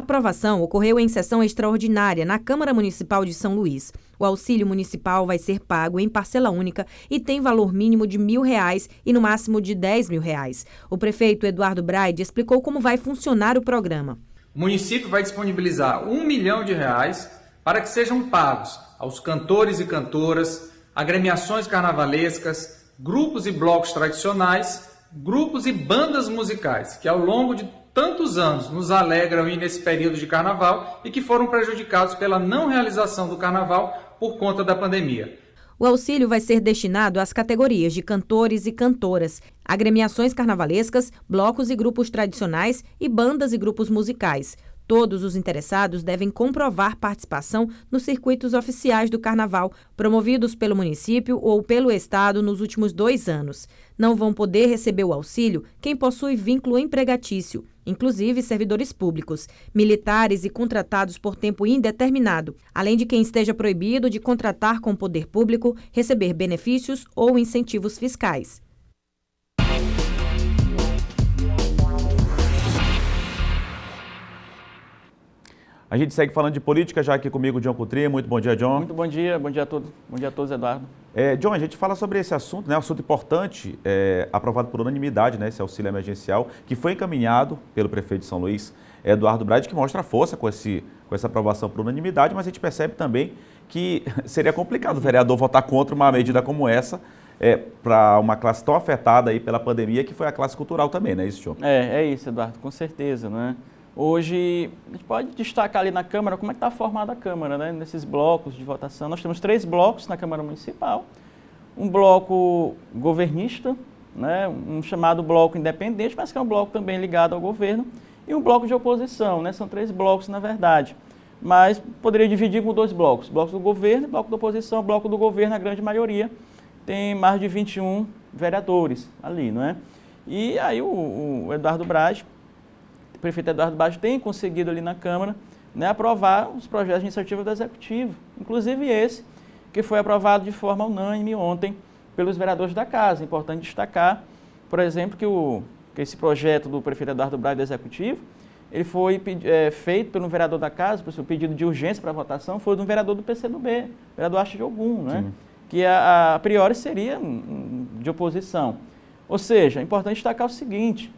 A aprovação ocorreu em sessão extraordinária na Câmara Municipal de São Luís. O auxílio municipal vai ser pago em parcela única e tem valor mínimo de mil reais e no máximo de dez mil reais. O prefeito Eduardo Braide explicou como vai funcionar o programa. O município vai disponibilizar um milhão de reais para que sejam pagos aos cantores e cantoras, agremiações carnavalescas, grupos e blocos tradicionais, grupos e bandas musicais que ao longo de tantos anos nos alegram e nesse período de carnaval e que foram prejudicados pela não realização do carnaval por conta da pandemia. O auxílio vai ser destinado às categorias de cantores e cantoras, agremiações carnavalescas, blocos e grupos tradicionais e bandas e grupos musicais. Todos os interessados devem comprovar participação nos circuitos oficiais do Carnaval, promovidos pelo município ou pelo Estado nos últimos dois anos. Não vão poder receber o auxílio quem possui vínculo empregatício inclusive servidores públicos, militares e contratados por tempo indeterminado, além de quem esteja proibido de contratar com o poder público, receber benefícios ou incentivos fiscais. A gente segue falando de política, já aqui comigo, John Coutinho Muito bom dia, John. Muito bom dia, bom dia a todos. Bom dia a todos, Eduardo. É, John, a gente fala sobre esse assunto, né? Assunto importante, é, aprovado por unanimidade, né? Esse auxílio emergencial, que foi encaminhado pelo prefeito de São Luís, Eduardo Brade, que mostra força com, esse, com essa aprovação por unanimidade, mas a gente percebe também que *laughs* seria complicado o vereador votar contra uma medida como essa, é, para uma classe tão afetada aí pela pandemia, que foi a classe cultural também, não é isso, John? É, é isso, Eduardo, com certeza, não é Hoje, a gente pode destacar ali na Câmara como é que está formada a Câmara, né? nesses blocos de votação. Nós temos três blocos na Câmara Municipal. Um bloco governista, né? um chamado bloco independente, mas que é um bloco também ligado ao governo, e um bloco de oposição. Né? São três blocos, na verdade. Mas poderia dividir com dois blocos, bloco do governo e bloco da oposição. O bloco do governo, a grande maioria, tem mais de 21 vereadores ali, não é? E aí o, o Eduardo Braz o prefeito Eduardo Baggio tem conseguido ali na Câmara né, aprovar os projetos de iniciativa do Executivo, inclusive esse, que foi aprovado de forma unânime ontem pelos vereadores da Casa. Importante destacar, por exemplo, que, o, que esse projeto do prefeito Eduardo Braga do Executivo, ele foi é, feito pelo vereador da Casa, por seu pedido de urgência para votação, foi do vereador do PCdoB, vereador Acho de Ogum, né? Sim. que a, a priori seria de oposição. Ou seja, é importante destacar o seguinte,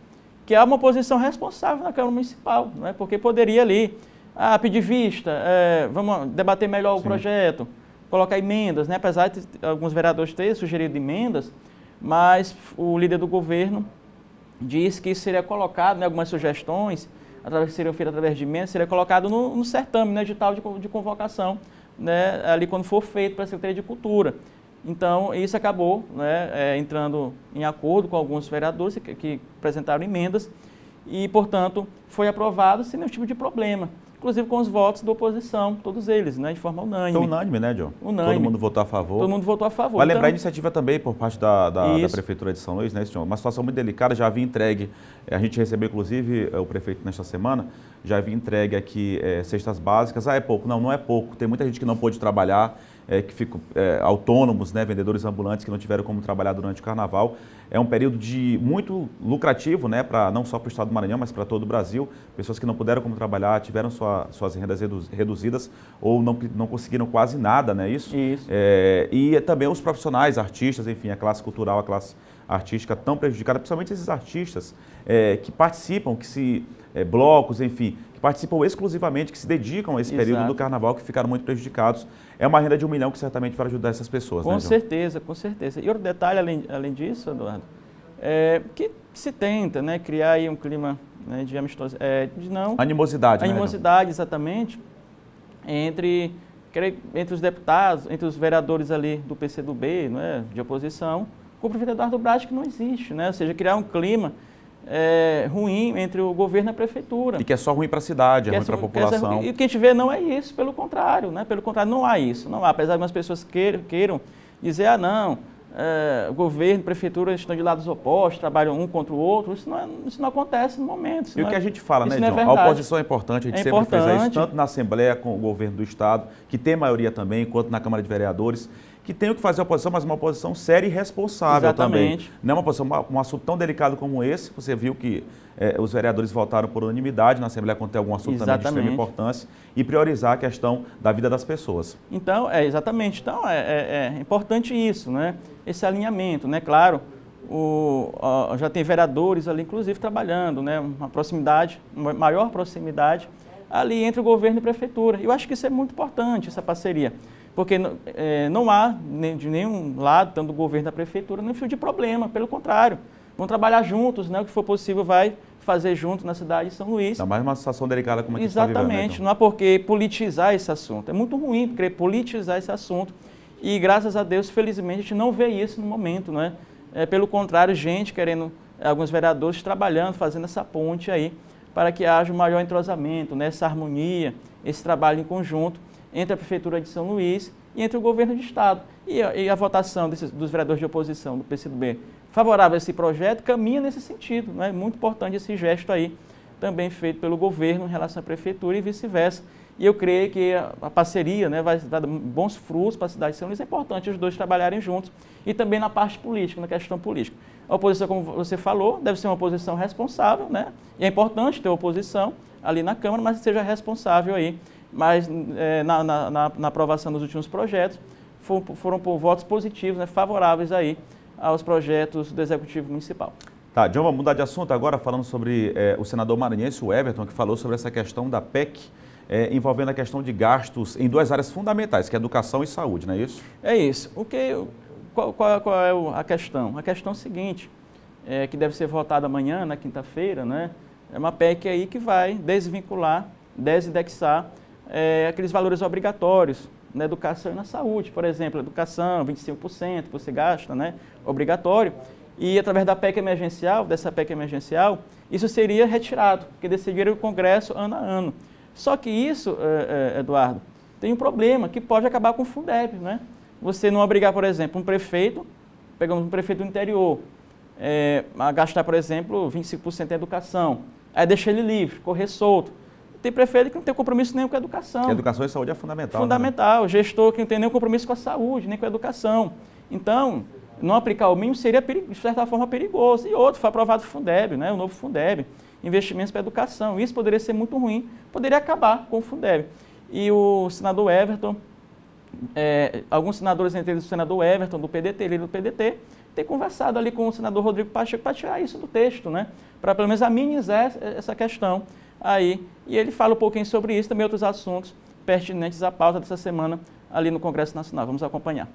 que há uma posição responsável na Câmara Municipal, né? porque poderia ali ah, pedir vista, é, vamos debater melhor Sim. o projeto, colocar emendas, né? apesar de alguns vereadores terem sugerido emendas, mas o líder do governo disse que seria colocado né, algumas sugestões, através, seriam feitas através de emendas, seria colocado no, no certame, né, edital de, de convocação, né, ali quando for feito para a Secretaria de Cultura. Então, isso acabou né, é, entrando em acordo com alguns vereadores que, que, apresentaram emendas e, portanto, foi aprovado sem nenhum tipo de problema. Inclusive com os votos da oposição, todos eles, né, de forma unânime. Então, unânime, né, John? Unânime. Todo mundo votou a favor. Todo mundo votou a favor. Vai então, lembrar a iniciativa também por parte da, da, da, Prefeitura de São Luís, né, senhor Uma situação muito delicada, já havia entregue. Eh, a gente recebeu, inclusive, eh, o prefeito nesta semana, já havia entregue aqui é, cestas básicas. Ah, é pouco. Não, não é pouco. Tem muita gente que não pôde trabalhar é, que ficam é, autônomos, né, vendedores ambulantes que não tiveram como trabalhar durante o carnaval. É um período de muito lucrativo, né, para não só para o estado do Maranhão, mas para todo o Brasil. Pessoas que não puderam como trabalhar, tiveram sua, suas rendas redu reduzidas ou não, não conseguiram quase nada, né? Isso. Isso. É, e também os profissionais, artistas, enfim, a classe cultural, a classe artística tão prejudicada, principalmente esses artistas é, que participam, que se é, blocos, enfim, participam exclusivamente, que se dedicam a esse Exato. período do carnaval, que ficaram muito prejudicados. É uma renda de um milhão que certamente vai ajudar essas pessoas. Né, com né, certeza, com certeza. E outro detalhe, além, além disso, Eduardo, é que se tenta né, criar aí um clima né, de amistoso, é, de não... Animosidade. Né, animosidade, né, exatamente, entre, entre os deputados, entre os vereadores ali do PCdoB, né, de oposição, com o prefeito Eduardo Braz, que não existe, né? Ou seja, criar um clima é, ruim entre o governo e a prefeitura. E que é só ruim para a cidade, é, é ruim para a é população. E o que a gente vê não é isso, pelo contrário, né? Pelo contrário, não há isso. Não há, apesar de algumas pessoas queiram, queiram dizer, ah, não, é, governo, prefeitura estão de lados opostos, trabalham um contra o outro, isso não, é, isso não acontece no momento. E o que é a gente fala, né, John? É a oposição é importante, a gente sempre importante. fez isso, tanto na Assembleia com o governo do Estado, que tem maioria também, quanto na Câmara de Vereadores que tem que fazer a oposição, mas uma oposição séria e responsável Exatamente. também. Não é uma posição, um assunto tão delicado como esse, você viu que é, os vereadores votaram por unanimidade na Assembleia quando tem algum assunto exatamente. também de extrema importância e priorizar a questão da vida das pessoas. Então, é exatamente. Então, é, é, é importante isso, né? Esse alinhamento, né? Claro, o, ó, já tem vereadores ali, inclusive, trabalhando, né? Uma proximidade, uma maior proximidade ali entre o governo e a prefeitura. Eu acho que isso é muito importante, essa parceria. Porque é, não há, de nenhum lado, tanto do governo da prefeitura, nenhum fio tipo de problema, pelo contrário. Vão trabalhar juntos, né? o que for possível vai fazer junto na cidade de São Luís. Está mais uma situação delicada como a que Exatamente, está vivendo, né, não há por que politizar esse assunto. É muito ruim querer politizar esse assunto. E graças a Deus, felizmente, a gente não vê isso no momento. Né? É, pelo contrário, gente querendo, é, alguns vereadores trabalhando, fazendo essa ponte aí, para que haja um maior entrosamento, né? essa harmonia, esse trabalho em conjunto entre a Prefeitura de São Luís e entre o Governo de Estado. E a, e a votação desses, dos vereadores de oposição do PCdoB favorável a esse projeto caminha nesse sentido. Né? Muito importante esse gesto aí, também feito pelo Governo em relação à Prefeitura e vice-versa. E eu creio que a parceria né, vai dar bons frutos para a cidade de São Luís. É importante os dois trabalharem juntos e também na parte política, na questão política. A oposição, como você falou, deve ser uma oposição responsável, né? E é importante ter oposição ali na Câmara, mas seja responsável aí mas é, na, na, na, aprovação dos últimos projetos foram, foram por votos positivos, né, favoráveis aí aos projetos do Executivo Municipal. Tá, John, vamos mudar de assunto agora falando sobre é, o senador maranhense, o Everton, que falou sobre essa questão da PEC é, envolvendo a questão de gastos em duas áreas fundamentais, que é educação e saúde, não é isso? É isso. O que, qual, qual, qual é a questão? A questão é seguinte, é, que deve ser votada amanhã, na quinta-feira, né? É uma PEC aí que vai desvincular, desindexar é, aqueles valores obrigatórios na educação e na saúde, por exemplo, educação, 25% você gasta, né, obrigatório, e através da PEC emergencial, dessa PEC emergencial, isso seria retirado, porque decidiria o Congresso ano a ano. Só que isso, é, é, Eduardo, tem um problema que pode acabar com o Fundeb, né? Você não obrigar, por exemplo, um prefeito, pegamos um prefeito do interior, é, a gastar, por exemplo, 25% em educação, aí deixa ele livre, correr solto. Tem prefeito que não tem compromisso nem com a educação. educação e saúde é fundamental. Né? Fundamental. Né? Gestor que não tem nenhum compromisso com a saúde, nem com a educação. Então, não aplicar o mínimo seria, de certa forma, perigoso. E outro, foi aprovado o Fundeb, né? o novo Fundeb, investimentos para educação. Isso poderia ser muito ruim, poderia acabar com o Fundeb. E o senador Everton, é, alguns senadores, entre eles o senador Everton, do PDT, líder do PDT, tem conversado ali com o senador Rodrigo Pacheco para tirar isso do texto, né? para pelo menos amenizar essa questão aí. E ele fala um pouquinho sobre isso e também outros assuntos pertinentes à pauta dessa semana ali no Congresso Nacional. Vamos acompanhar.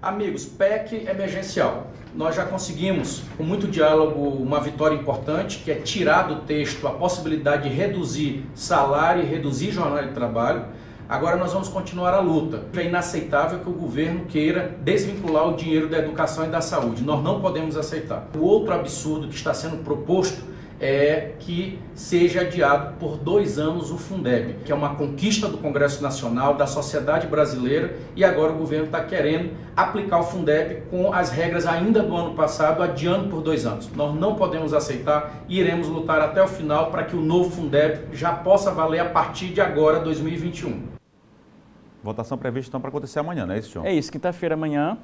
Amigos, PEC é emergencial. Nós já conseguimos, com muito diálogo, uma vitória importante, que é tirar do texto a possibilidade de reduzir salário e reduzir jornal de trabalho. Agora nós vamos continuar a luta. É inaceitável que o governo queira desvincular o dinheiro da educação e da saúde. Nós não podemos aceitar. O outro absurdo que está sendo proposto é que seja adiado por dois anos o Fundeb, que é uma conquista do Congresso Nacional, da sociedade brasileira, e agora o governo está querendo aplicar o Fundeb com as regras ainda do ano passado, adiando por dois anos. Nós não podemos aceitar e iremos lutar até o final para que o novo Fundeb já possa valer a partir de agora, 2021. Votação prevista então para acontecer amanhã, não é isso, John? É isso, quinta-feira amanhã.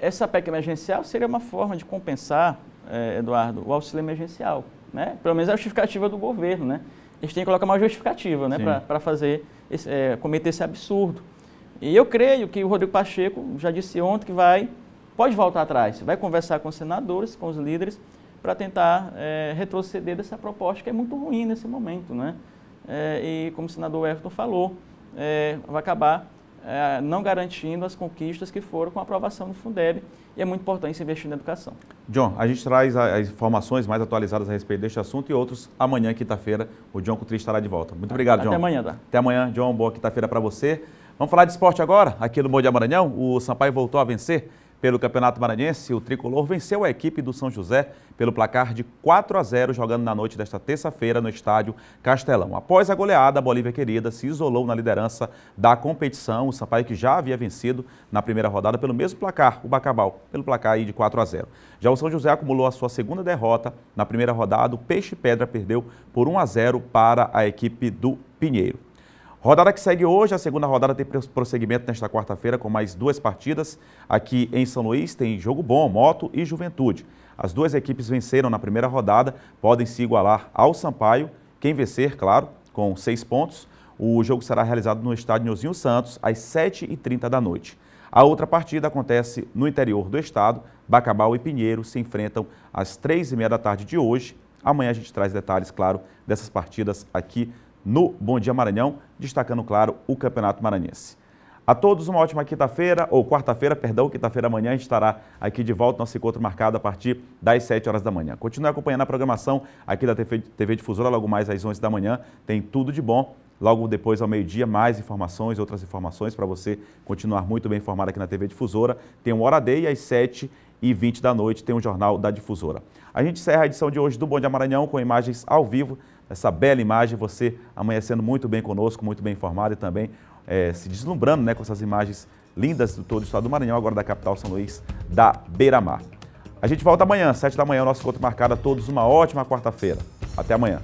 Essa PEC emergencial seria uma forma de compensar, eh, Eduardo, o auxílio emergencial. Né? Pelo menos é a justificativa do governo, né? Eles têm que colocar uma justificativa, né? Para fazer, esse, é, cometer esse absurdo. E eu creio que o Rodrigo Pacheco já disse ontem que vai, pode voltar atrás, vai conversar com os senadores, com os líderes, para tentar é, retroceder dessa proposta que é muito ruim nesse momento, né? É, e como o senador Everton falou, é, vai acabar é, não garantindo as conquistas que foram com a aprovação do Fundeb. E é muito importante se investir na educação. John, a gente traz as informações mais atualizadas a respeito deste assunto e outros amanhã, quinta-feira. O John Coutri estará de volta. Muito obrigado, Até John. Até amanhã, tá? Até amanhã, John. Boa quinta-feira para você. Vamos falar de esporte agora, aqui no Bom Dia Maranhão. O Sampaio voltou a vencer pelo Campeonato Maranhense, o tricolor venceu a equipe do São José pelo placar de 4 a 0, jogando na noite desta terça-feira no estádio Castelão. Após a goleada, a Bolívia Querida se isolou na liderança da competição. O Sampaio, que já havia vencido na primeira rodada pelo mesmo placar, o Bacabal, pelo placar aí de 4 a 0. Já o São José acumulou a sua segunda derrota na primeira rodada. O Peixe Pedra perdeu por 1 a 0 para a equipe do Pinheiro. Rodada que segue hoje, a segunda rodada tem prosseguimento nesta quarta-feira com mais duas partidas. Aqui em São Luís tem jogo bom, moto e juventude. As duas equipes venceram na primeira rodada, podem se igualar ao Sampaio. Quem vencer, claro, com seis pontos. O jogo será realizado no estádio Nilzinho Santos, às 7h30 da noite. A outra partida acontece no interior do estado. Bacabal e Pinheiro se enfrentam às 3h30 da tarde de hoje. Amanhã a gente traz detalhes, claro, dessas partidas aqui no Bom Dia Maranhão, destacando, claro, o Campeonato Maranhense. A todos uma ótima quinta-feira, ou quarta-feira, perdão, quinta-feira amanhã a gente estará aqui de volta, nosso encontro marcado a partir das 7 horas da manhã. Continue acompanhando a programação aqui da TV, TV Difusora, logo mais às 11 da manhã, tem tudo de bom. Logo depois, ao meio-dia, mais informações, outras informações para você continuar muito bem informado aqui na TV Difusora. Tem uma Hora Day às 7 e 20 da noite, tem um Jornal da Difusora. A gente encerra a edição de hoje do Bom Dia Maranhão com imagens ao vivo essa bela imagem, você amanhecendo muito bem conosco, muito bem informado e também é, se deslumbrando né, com essas imagens lindas do todo o estado do Maranhão, agora da capital São Luís da Beira-Mar. A gente volta amanhã, 7 da manhã, o nosso encontro marcado a todos. Uma ótima quarta-feira. Até amanhã.